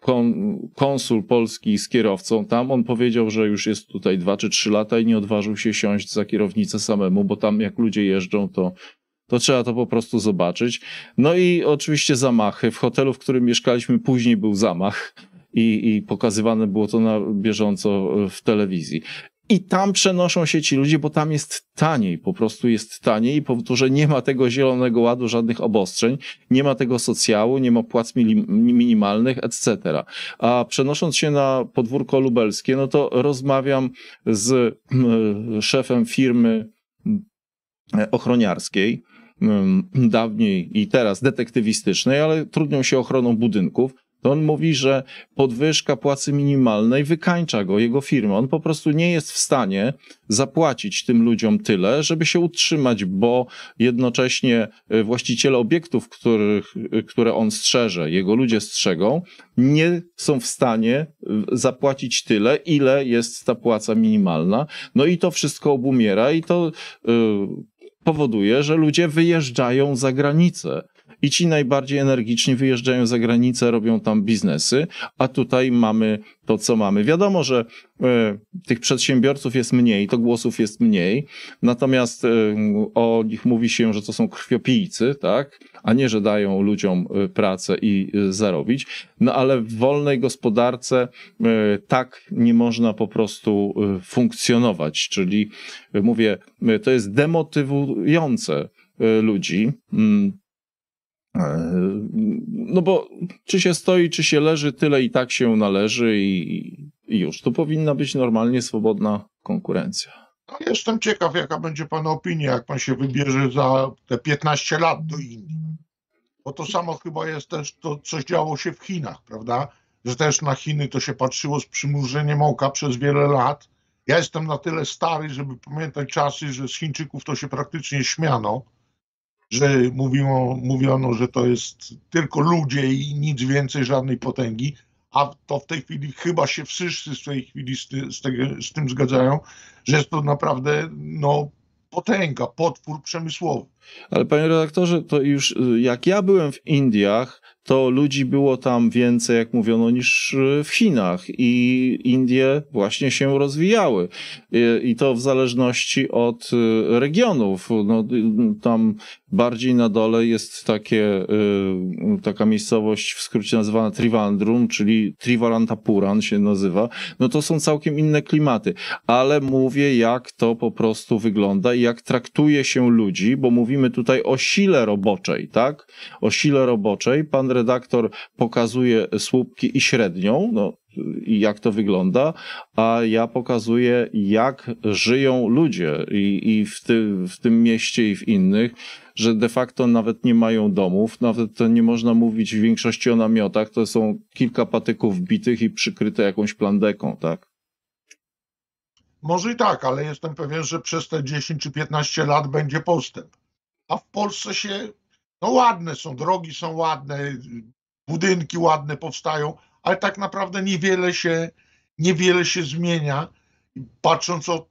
kon, konsul polski z kierowcą tam. On powiedział, że już jest tutaj dwa czy trzy lata i nie odważył się siąść za kierownicę samemu, bo tam jak ludzie jeżdżą, to to trzeba to po prostu zobaczyć. No i oczywiście zamachy. W hotelu, w którym mieszkaliśmy, później był zamach. I, i pokazywane było to na bieżąco w telewizji. I tam przenoszą się ci ludzie, bo tam jest taniej, po prostu jest taniej i powtórzę, nie ma tego zielonego ładu, żadnych obostrzeń, nie ma tego socjalu, nie ma płac minimalnych, etc. A przenosząc się na podwórko lubelskie, no to rozmawiam z mm, szefem firmy e, ochroniarskiej, dawniej i teraz detektywistycznej, ale trudnią się ochroną budynków, to on mówi, że podwyżka płacy minimalnej wykańcza go, jego firmę. On po prostu nie jest w stanie zapłacić tym ludziom tyle, żeby się utrzymać, bo jednocześnie e, właściciele obiektów, których, e, które on strzeże, jego ludzie strzegą, nie są w stanie e, zapłacić tyle, ile jest ta płaca minimalna. No i to wszystko obumiera i to powoduje, że ludzie wyjeżdżają za granicę i ci najbardziej energiczni wyjeżdżają za granicę, robią tam biznesy, a tutaj mamy to, co mamy. Wiadomo, że y, tych przedsiębiorców jest mniej, to głosów jest mniej, natomiast y, o nich mówi się, że to są krwiopijcy, tak? a nie, że dają ludziom e, pracę i zarobić. No ale w wolnej gospodarce tak nie można po prostu funkcjonować. Czyli mówię, to jest demotywujące ludzi mm. E, no bo czy się stoi, czy się leży, tyle i tak się należy i, i już. Tu powinna być normalnie swobodna konkurencja. No jestem ciekaw, jaka będzie Pana opinia, jak Pan się wybierze za te 15 lat do Indii. Bo to samo chyba jest też to, co działo się w Chinach, prawda? Że też na Chiny to się patrzyło z przymurzeniem oka przez wiele lat. Ja jestem na tyle stary, żeby pamiętać czasy, że z Chińczyków to się praktycznie śmiano że mówiło, mówiono, że to jest tylko ludzie i nic więcej, żadnej potęgi, a to w tej chwili chyba się wszyscy w tej chwili z, ty, z, tego, z tym zgadzają, że jest to naprawdę no, potęga, potwór przemysłowy. Ale panie redaktorze, to już y, jak ja byłem w Indiach, to ludzi było tam więcej, jak mówiono, niż y, w Chinach. I Indie właśnie się rozwijały. Y, I to w zależności od regionów. No, tam bardziej na dole jest takie, taka miejscowość w skrócie nazywana Trivandrum, czyli Trivalantapuran się nazywa. No to są całkiem inne klimaty. Ale mówię, jak to po prostu wygląda i jak traktuje się ludzi, bo mówię, mówimy tutaj o sile roboczej, tak? O sile roboczej. Pan redaktor pokazuje słupki i średnią, no, i jak to wygląda, a ja pokazuję, jak żyją ludzie i, i w, ty, w tym mieście i w innych, że de facto nawet nie mają domów, nawet to nie można mówić w większości o namiotach, to są kilka patyków bitych i przykryte jakąś plandeką, tak? Może i tak, ale jestem pewien, że przez te 10 czy 15 lat będzie postęp a w Polsce się, no ładne są, drogi są ładne, budynki ładne powstają, ale tak naprawdę niewiele się, niewiele się zmienia. Patrząc od,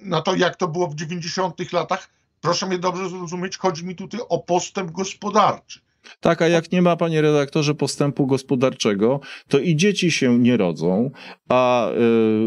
na to, jak to było w 90-tych latach, proszę mnie dobrze zrozumieć, chodzi mi tutaj o postęp gospodarczy. Tak, a jak nie ma, panie redaktorze, postępu gospodarczego, to i dzieci się nie rodzą, a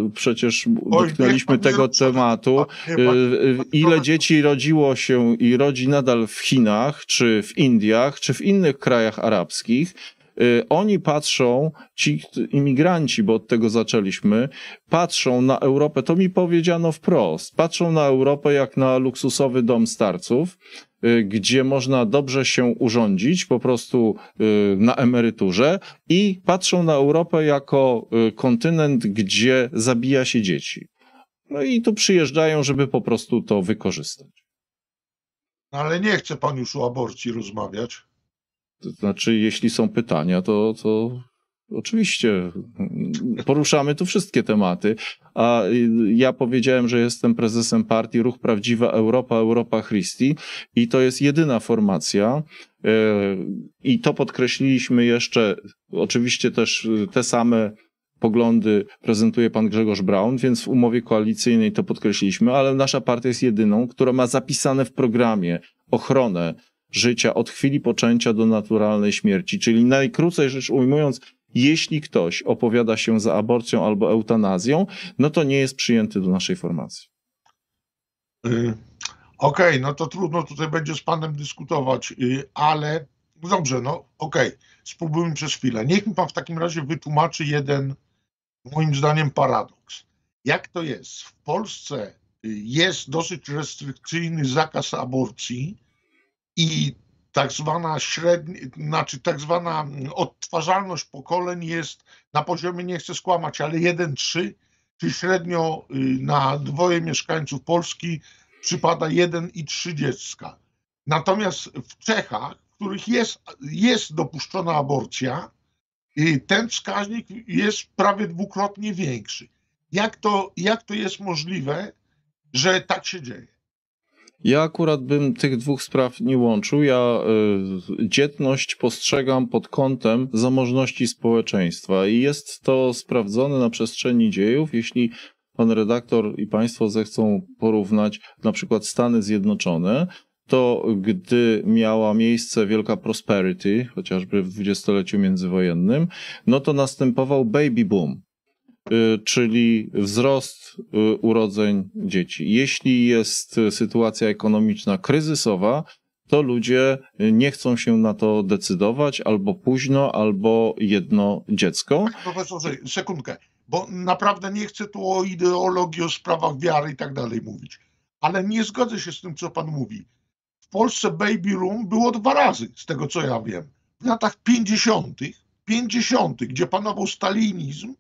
y, przecież Oj, dotknęliśmy tego tematu. Y, y, ile dzieci rodziło się i rodzi nadal w Chinach, czy w Indiach, czy w innych krajach arabskich, y, oni patrzą, ci imigranci, bo od tego zaczęliśmy, patrzą na Europę, to mi powiedziano wprost, patrzą na Europę jak na luksusowy dom starców, Y, gdzie można dobrze się urządzić po prostu y, na emeryturze i patrzą na Europę jako y, kontynent, gdzie zabija się dzieci. No i tu przyjeżdżają, żeby po prostu to wykorzystać. No ale nie chce pan już o aborcji rozmawiać. To znaczy, jeśli są pytania, to, to Oczywiście, poruszamy tu wszystkie tematy. A y, ja powiedziałem, że jestem prezesem partii Ruch Prawdziwa Europa, Europa Christi i to jest jedyna formacja. E, I to podkreśliliśmy jeszcze, oczywiście też y, te same poglądy prezentuje pan Grzegorz Braun, więc w umowie koalicyjnej to podkreśliliśmy, ale nasza partia jest jedyną, która ma zapisane w programie ochronę życia od chwili poczęcia do naturalnej śmierci, czyli najkrócej rzecz ujmując, jeśli ktoś opowiada się za aborcją albo eutanazją, no to nie jest przyjęty do naszej formacji. Y, okej, okay, no to trudno tutaj będzie z panem dyskutować, y, ale no dobrze, no okej, okay, spróbujmy przez chwilę. Niech mi pan w takim razie wytłumaczy jeden, moim zdaniem, paradoks. Jak to jest? W Polsce y, jest dosyć restrykcyjny zakaz aborcji i tak zwana średnia, znaczy tak zwana odtwarzalność pokoleń jest na poziomie, nie chcę skłamać, ale 1,3, czyli średnio y, na dwoje mieszkańców Polski przypada 1,3 dziecka. Natomiast w Czechach, w których jest, jest dopuszczona aborcja, y, ten wskaźnik jest prawie dwukrotnie większy. Jak to, jak to jest możliwe, że tak się dzieje? Ja akurat bym tych dwóch spraw nie łączył. Ja y, dzietność postrzegam pod kątem zamożności społeczeństwa i jest to sprawdzone na przestrzeni dziejów. Jeśli pan redaktor i państwo zechcą porównać na przykład Stany Zjednoczone, to gdy miała miejsce wielka prosperity, chociażby w dwudziestoleciu międzywojennym, no to następował baby boom. Y, czyli wzrost y, urodzeń dzieci. Jeśli jest sytuacja ekonomiczna kryzysowa, to ludzie nie chcą się na to decydować albo późno, albo jedno dziecko. Profesorze, sekundkę, bo naprawdę nie chcę tu o ideologii, o sprawach wiary i tak dalej mówić, ale nie zgodzę się z tym, co pan mówi. W Polsce baby room było dwa razy, z tego co ja wiem. W latach 50., 50., gdzie panował stalinizm,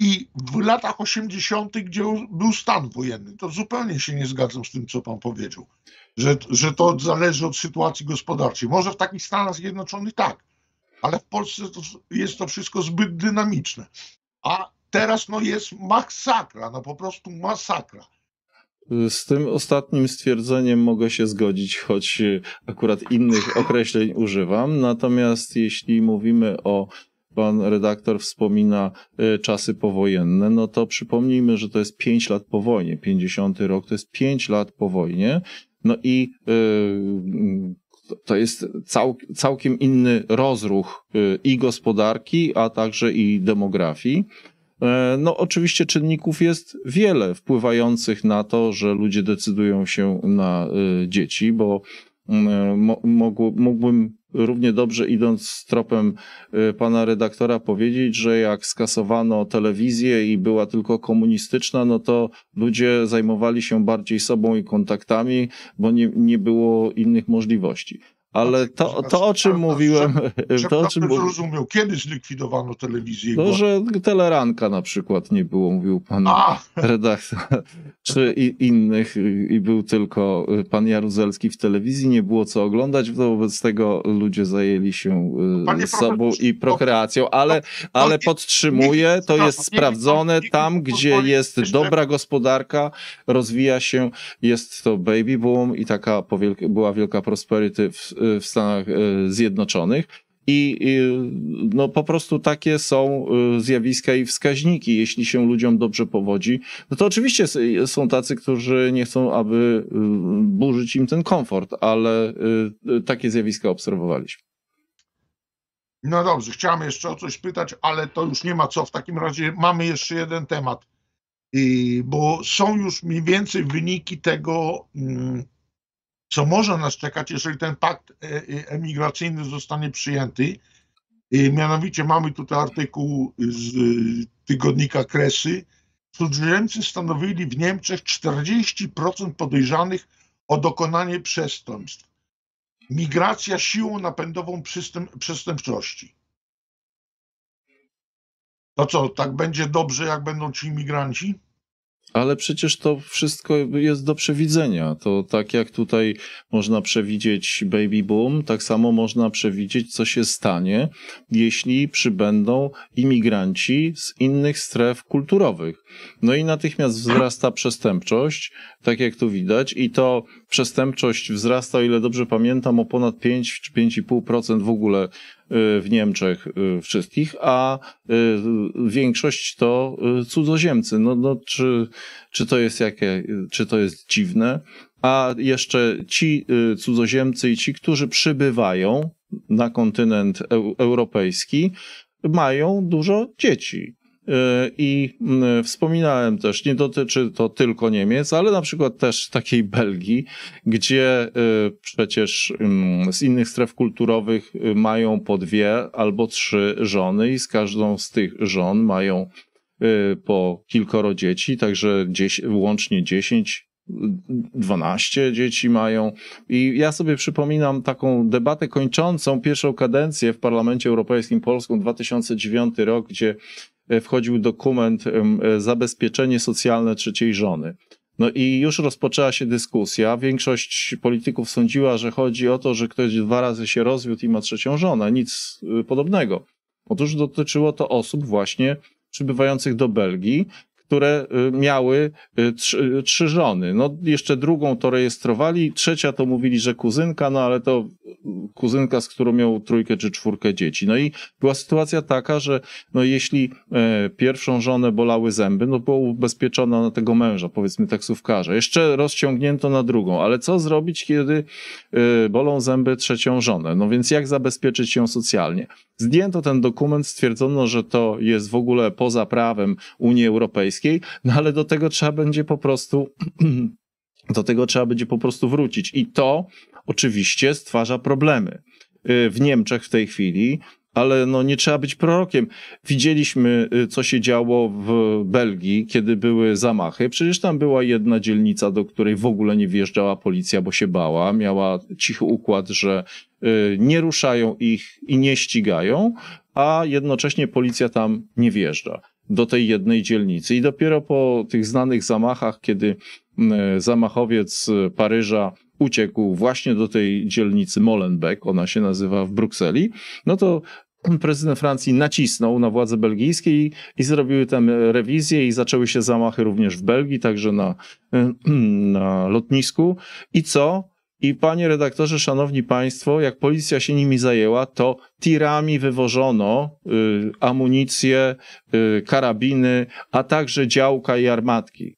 i w latach 80., gdzie był stan wojenny. To zupełnie się nie zgadzam z tym, co pan powiedział, że, że to zależy od sytuacji gospodarczej. Może w takich Stanach Zjednoczonych tak, ale w Polsce to jest to wszystko zbyt dynamiczne. A teraz no jest masakra, no po prostu masakra. Z tym ostatnim stwierdzeniem mogę się zgodzić, choć akurat innych określeń używam. Natomiast jeśli mówimy o pan redaktor wspomina y, czasy powojenne, no to przypomnijmy, że to jest 5 lat po wojnie, 50 rok to jest 5 lat po wojnie, no i y, y, to jest cał, całkiem inny rozruch i gospodarki, a także i demografii. E, no, oczywiście czynników jest wiele wpływających na to, że ludzie decydują się na dzieci, bo mogłbym mógłbym równie dobrze idąc tropem y, pana redaktora powiedzieć, że jak skasowano telewizję i była tylko komunistyczna, no to ludzie zajmowali się bardziej sobą i kontaktami, bo nie, nie było innych możliwości. Ale to, to o czym mówiłem... to, o czym zrozumiał, kiedy zlikwidowano telewizję? To, że Teleranka na przykład nie było, mówił pan A! redaktor, czy i, innych i był tylko y, pan Jaruzelski w telewizji, nie było co oglądać, wobec tego ludzie zajęli się y, Panie sobą i prokreacją, ale, ale podtrzymuję, to jest sprawdzone, tam gdzie jest dobra gospodarka, rozwija się, jest to baby boom i taka była wielka prosperity w Y, w Stanach y, Zjednoczonych. I, y, no, po prostu takie są zjawiska i wskaźniki. Jeśli się ludziom dobrze powodzi, no to oczywiście są tacy, którzy nie chcą, aby burzyć im ten komfort, ale takie zjawiska obserwowaliśmy. No dobrze, chciałem jeszcze o coś pytać, ale to już nie ma co. W takim razie mamy jeszcze jeden temat, I, bo są już mniej więcej wyniki tego. Mm, co może nas czekać, jeżeli ten pakt e, e, emigracyjny zostanie przyjęty. E, mianowicie mamy tutaj artykuł z tygodnika Kresy. Cudzoziemcy stanowili w Niemczech 40% podejrzanych o dokonanie przestępstw. Migracja siłą napędową przestępczości. To co, tak będzie dobrze, jak będą ci imigranci? Ale przecież to wszystko jest do przewidzenia. To tak jak tutaj można przewidzieć baby boom, tak samo można przewidzieć, co się stanie, jeśli przybędą imigranci z innych stref kulturowych. No i natychmiast wzrasta przestępczość, tak jak tu widać, i to przestępczość wzrasta, o ile dobrze pamiętam, o ponad 5 czy 5,5% w ogóle y, w Niemczech y, wszystkich, a y, większość to cudzoziemcy. No, no czy, czy to jest jakie, czy to jest dziwne? A jeszcze ci cudzoziemcy i ci, którzy przybywają na kontynent europejski, mają dużo dzieci. Y, I mm, wspominałem też, nie dotyczy to tylko Niemiec, ale na przykład też takiej Belgii, gdzie y, przecież mm, z innych stref kulturowych y, mają po dwie albo trzy żony, i z każdą z tych żon mają po kilkoro dzieci, także łącznie 10, 12 dzieci mają. I ja sobie przypominam taką debatę kończącą pierwszą kadencję w Parlamencie Europejskim Polską 2009 rok, gdzie E, wchodził dokument e, zabezpieczenie socjalne trzeciej żony. No i już rozpoczęła się dyskusja. Większość polityków sądziła, że chodzi o to, że ktoś dwa razy się rozwiódł i ma trzecią żonę. Nic e, podobnego. Otóż dotyczyło to osób właśnie przybywających do Belgii, które y, miały y, trzy, y, trzy żony. No, jeszcze drugą to rejestrowali, trzecia to mówili, że kuzynka, no ale to kuzynka, z którą miał trójkę czy czwórkę dzieci. No i była sytuacja taka, że no jeśli e, pierwszą żonę bolały zęby, no była ubezpieczona na tego męża, powiedzmy taksówkarza. Jeszcze rozciągnięto na drugą, ale co zrobić, kiedy e, bolą zęby trzecią żonę? No więc jak zabezpieczyć ją socjalnie? Zdjęto ten dokument, stwierdzono, że to jest w ogóle poza prawem Unii Europejskiej, Europejskiej, no ale do tego trzeba będzie po prostu, do tego trzeba będzie po prostu wrócić. I to oczywiście stwarza problemy y, w Niemczech w tej chwili, ale no nie trzeba być prorokiem. Widzieliśmy, y, co się działo w Belgii, kiedy były zamachy. Przecież tam była jedna dzielnica, do której w ogóle nie wjeżdżała policja, bo się bała. Miała cichy układ, że y, nie ruszają ich i nie ścigają, a jednocześnie policja tam nie wjeżdża do tej jednej dzielnicy. I dopiero po tych znanych zamachach, kiedy zamachowiec e, Paryża uciekł właśnie do tej dzielnicy Molenbeek, ona się nazywa w Brukseli, no to prezydent Francji nacisnął na władze belgijskie i, i zrobiły tam e, rewizje i zaczęły się zamachy również w Belgii, także na, e, na lotnisku. I co? I panie redaktorze, szanowni państwo, jak policja się nimi zajęła, to tirami wywożono y, amunicję, y, karabiny, a także działka i armatki.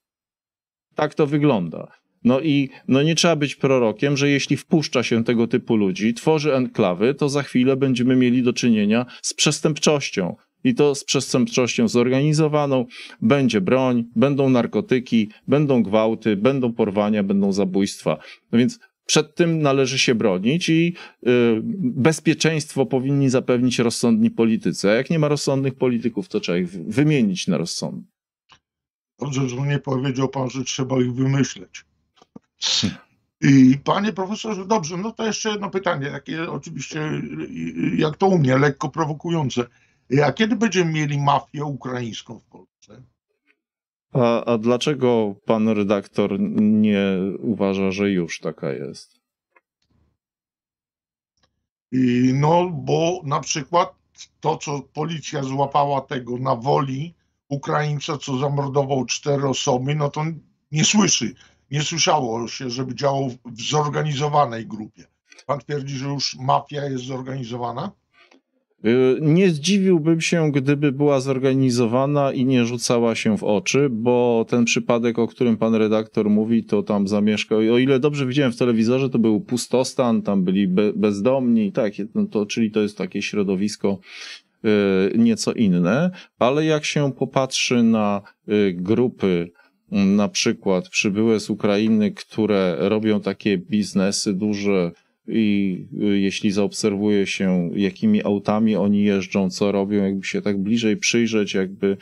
Tak to wygląda. No i no nie trzeba być prorokiem, że jeśli wpuszcza się tego typu ludzi, tworzy enklawy, to za chwilę będziemy mieli do czynienia z przestępczością. I to z przestępczością zorganizowaną. Będzie broń, będą narkotyki, będą gwałty, będą porwania, będą zabójstwa. No więc przed tym należy się bronić i y, bezpieczeństwo powinni zapewnić rozsądni politycy. A jak nie ma rozsądnych polityków, to trzeba ich wymienić na rozsądnych. Dobrze, że nie powiedział pan, że trzeba ich wymyśleć. Hmm. I panie profesorze, dobrze, no to jeszcze jedno pytanie, takie oczywiście, y, y, jak to u mnie, lekko prowokujące. A kiedy będziemy mieli mafię ukraińską w Polsce? A, a dlaczego pan redaktor nie uważa, że już taka jest? I no, bo na przykład to, co policja złapała tego na woli Ukraińca, co zamordował cztery osoby, no to nie słyszy. Nie słyszało się, żeby działał w zorganizowanej grupie. Pan twierdzi, że już mafia jest zorganizowana? Y, nie zdziwiłbym się, gdyby była zorganizowana i nie rzucała się w oczy, bo ten przypadek, o którym pan redaktor mówi, to tam zamieszkał. o ile dobrze widziałem w telewizorze, to był pustostan, tam byli bezdomni i tak, no to, czyli to jest takie środowisko y, nieco inne, ale jak się popatrzy na y, grupy, na przykład przybyłe z Ukrainy, które robią takie biznesy duże, i y, jeśli zaobserwuje się, jakimi autami oni jeżdżą, co robią, jakby się tak bliżej przyjrzeć, jakby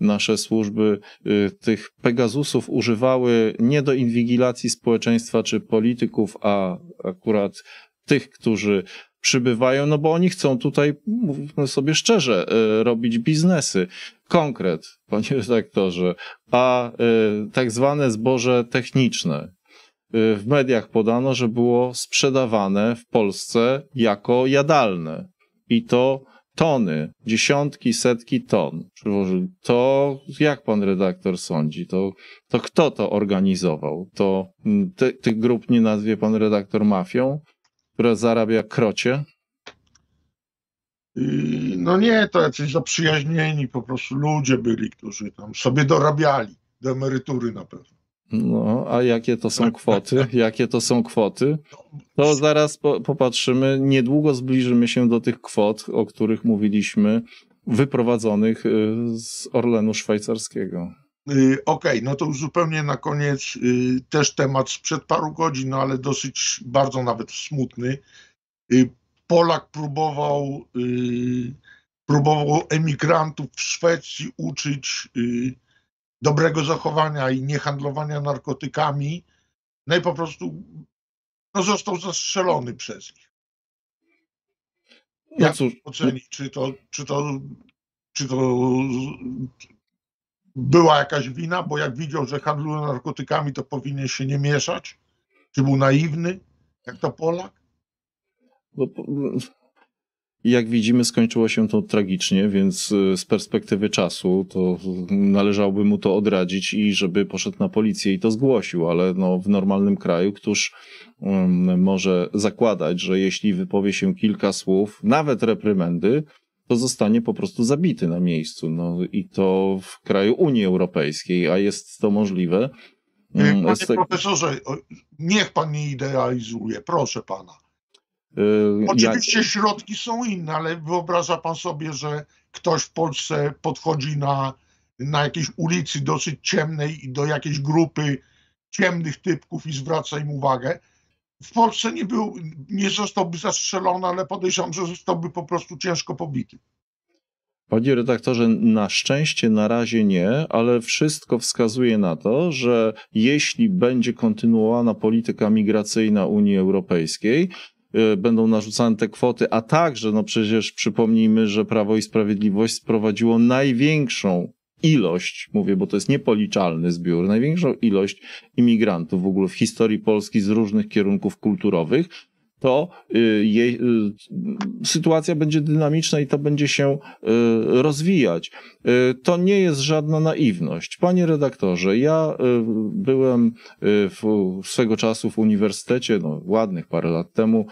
nasze służby y, tych Pegasusów używały nie do inwigilacji społeczeństwa czy polityków, a akurat tych, którzy przybywają, no bo oni chcą tutaj, mówmy sobie szczerze, y, robić biznesy. Konkret, panie redaktorze, a tak zwane zboże techniczne, Y, w mediach podano, że było sprzedawane w Polsce jako jadalne. I to tony, dziesiątki, setki ton To jak pan redaktor sądzi? To, to kto to organizował? To mm, tych grup nie nazwie pan redaktor mafią, która zarabia krocie? No nie, to jacyś zaprzyjaźnieni po prostu ludzie byli, którzy tam sobie dorabiali do emerytury na pewno. No, a jakie to są tak. kwoty? Jakie to są kwoty? To zaraz po, popatrzymy. Niedługo zbliżymy się do tych kwot, o których mówiliśmy, wyprowadzonych y, z Orlenu Szwajcarskiego. Y, okej, okay, no to już zupełnie na koniec y, też temat sprzed paru godzin, no ale dosyć bardzo nawet smutny. Polak próbował, próbował emigrantów w Szwecji uczyć dobrego zachowania i niehandlowania narkotykami, no i po prostu no, został zastrzelony przez nich. No jak no cóż. ocenić, czy to, czy, to, czy to była jakaś wina, bo jak widział, że handluje narkotykami, to powinien się nie mieszać? Czy był naiwny, jak to Polak? No, jak widzimy, skończyło się to tragicznie, więc y, z perspektywy czasu to należałoby mu to odradzić i żeby poszedł na policję i to zgłosił, ale no, w normalnym kraju któż um, może zakładać, że jeśli wypowie się kilka słów, nawet reprymendy, to zostanie po prostu zabity na miejscu. No i to w kraju Unii Europejskiej, a jest to możliwe. Panie tak- profesorze, niech pan nie idealizuje, proszę pana. Y, Oczywiście ja... środki są inne, ale wyobraża pan sobie, że ktoś w Polsce podchodzi na, na jakiejś ulicy dosyć ciemnej i do jakiejś grupy ciemnych typków i zwraca im uwagę. W Polsce nie, był, nie zostałby zastrzelony, ale podejrzewam, że zostałby po prostu ciężko pobity. Panie redaktorze, na szczęście na razie nie, ale wszystko wskazuje na to, że jeśli będzie kontynuowana polityka migracyjna Unii Europejskiej, Y, będą narzucane te kwoty, a także, no przecież przypomnijmy, że Prawo i Sprawiedliwość sprowadziło największą ilość, mówię, bo to jest niepoliczalny zbiór, największą ilość imigrantów w ogóle w historii Polski z różnych kierunków kulturowych, to y, jej y, sytuacja będzie dynamiczna i to będzie się y, rozwijać. To nie jest żadna naiwność. Panie redaktorze, ja byłem w, swego czasu w uniwersytecie, no ładnych parę lat temu,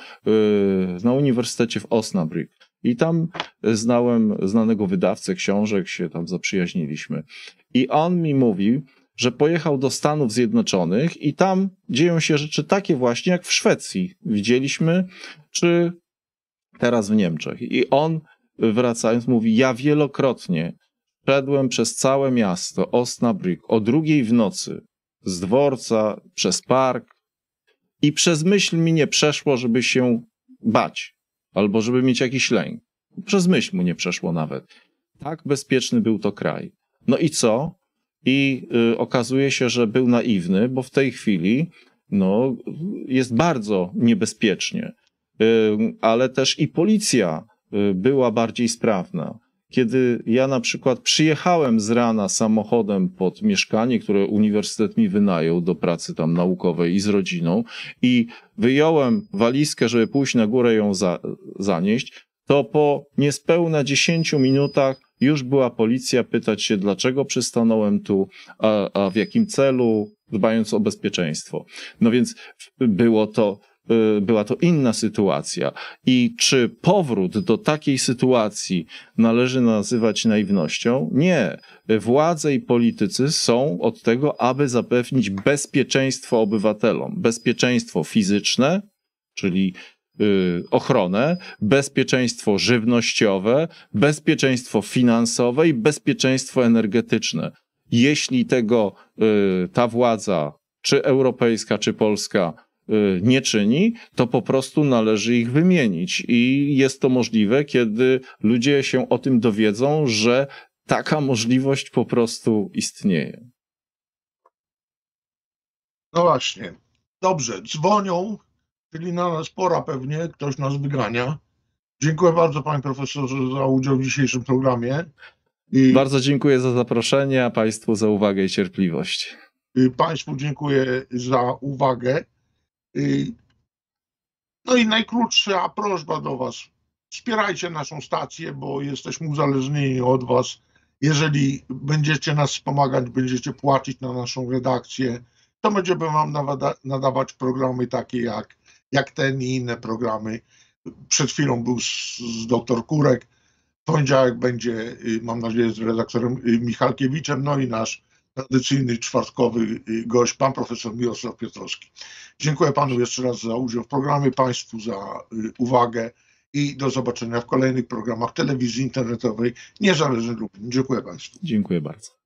na uniwersytecie w Osnabrück. I tam znałem znanego wydawcę książek, się tam zaprzyjaźniliśmy. I on mi mówił że pojechał do Stanów Zjednoczonych i tam dzieją się rzeczy takie właśnie jak w Szwecji widzieliśmy, czy teraz w Niemczech. I on wracając mówi, ja wielokrotnie szedłem przez całe miasto Osnabrück o drugiej w nocy z dworca, przez park i przez myśl mi nie przeszło, żeby się bać albo żeby mieć jakiś lęk. Przez myśl mu nie przeszło nawet. Tak bezpieczny był to kraj. No i co? i y, okazuje się, że był naiwny, bo w tej chwili no, jest bardzo niebezpiecznie. Y, ale też i policja y, była bardziej sprawna. Kiedy ja na przykład przyjechałem z rana samochodem pod mieszkanie, które uniwersytet mi wynajął do pracy tam naukowej i z rodziną, i wyjąłem walizkę, żeby pójść na górę ją za, zanieść, to po niespełna 10 minutach już była policja pytać się, dlaczego przystanąłem tu, a, a w jakim celu, dbając o bezpieczeństwo. No więc było to y, była to inna sytuacja. I czy powrót do takiej sytuacji należy nazywać naiwnością? Nie. Władze i politycy są od tego, aby zapewnić bezpieczeństwo obywatelom. Bezpieczeństwo fizyczne, czyli Y, ochronę, bezpieczeństwo żywnościowe, bezpieczeństwo finansowe i bezpieczeństwo energetyczne. Jeśli tego y, ta władza, czy europejska, czy polska, y, nie czyni, to po prostu należy ich wymienić. I jest to możliwe, kiedy ludzie się o tym dowiedzą, że taka możliwość po prostu istnieje. No właśnie. Dobrze, dzwonią, czyli na nas pora pewnie, ktoś nas wygania. Dziękuję bardzo panie profesorze za udział w dzisiejszym programie. I bardzo dziękuję za zaproszenie, a państwu za uwagę i cierpliwość. I państwu dziękuję za uwagę. I no i najkrótsza prośba do was. Wspierajcie naszą stację, bo jesteśmy uzależnieni od was. Jeżeli będziecie nas wspomagać, będziecie płacić na naszą redakcję, to będziemy wam nadawać programy takie jak jak ten i inne programy. Przed chwilą był z, z doktor Kurek, w poniedziałek będzie, y, mam nadzieję, z redaktorem y, Michalkiewiczem, no i nasz tradycyjny czwartkowy y, gość, pan profesor Mirosław Piotrowski. Dziękuję panu jeszcze raz za udział w programie, państwu za uwagę i do zobaczenia w kolejnych programach telewizji internetowej, niezależnej Lublin. Dziękuję państwu. Dziękuję bardzo.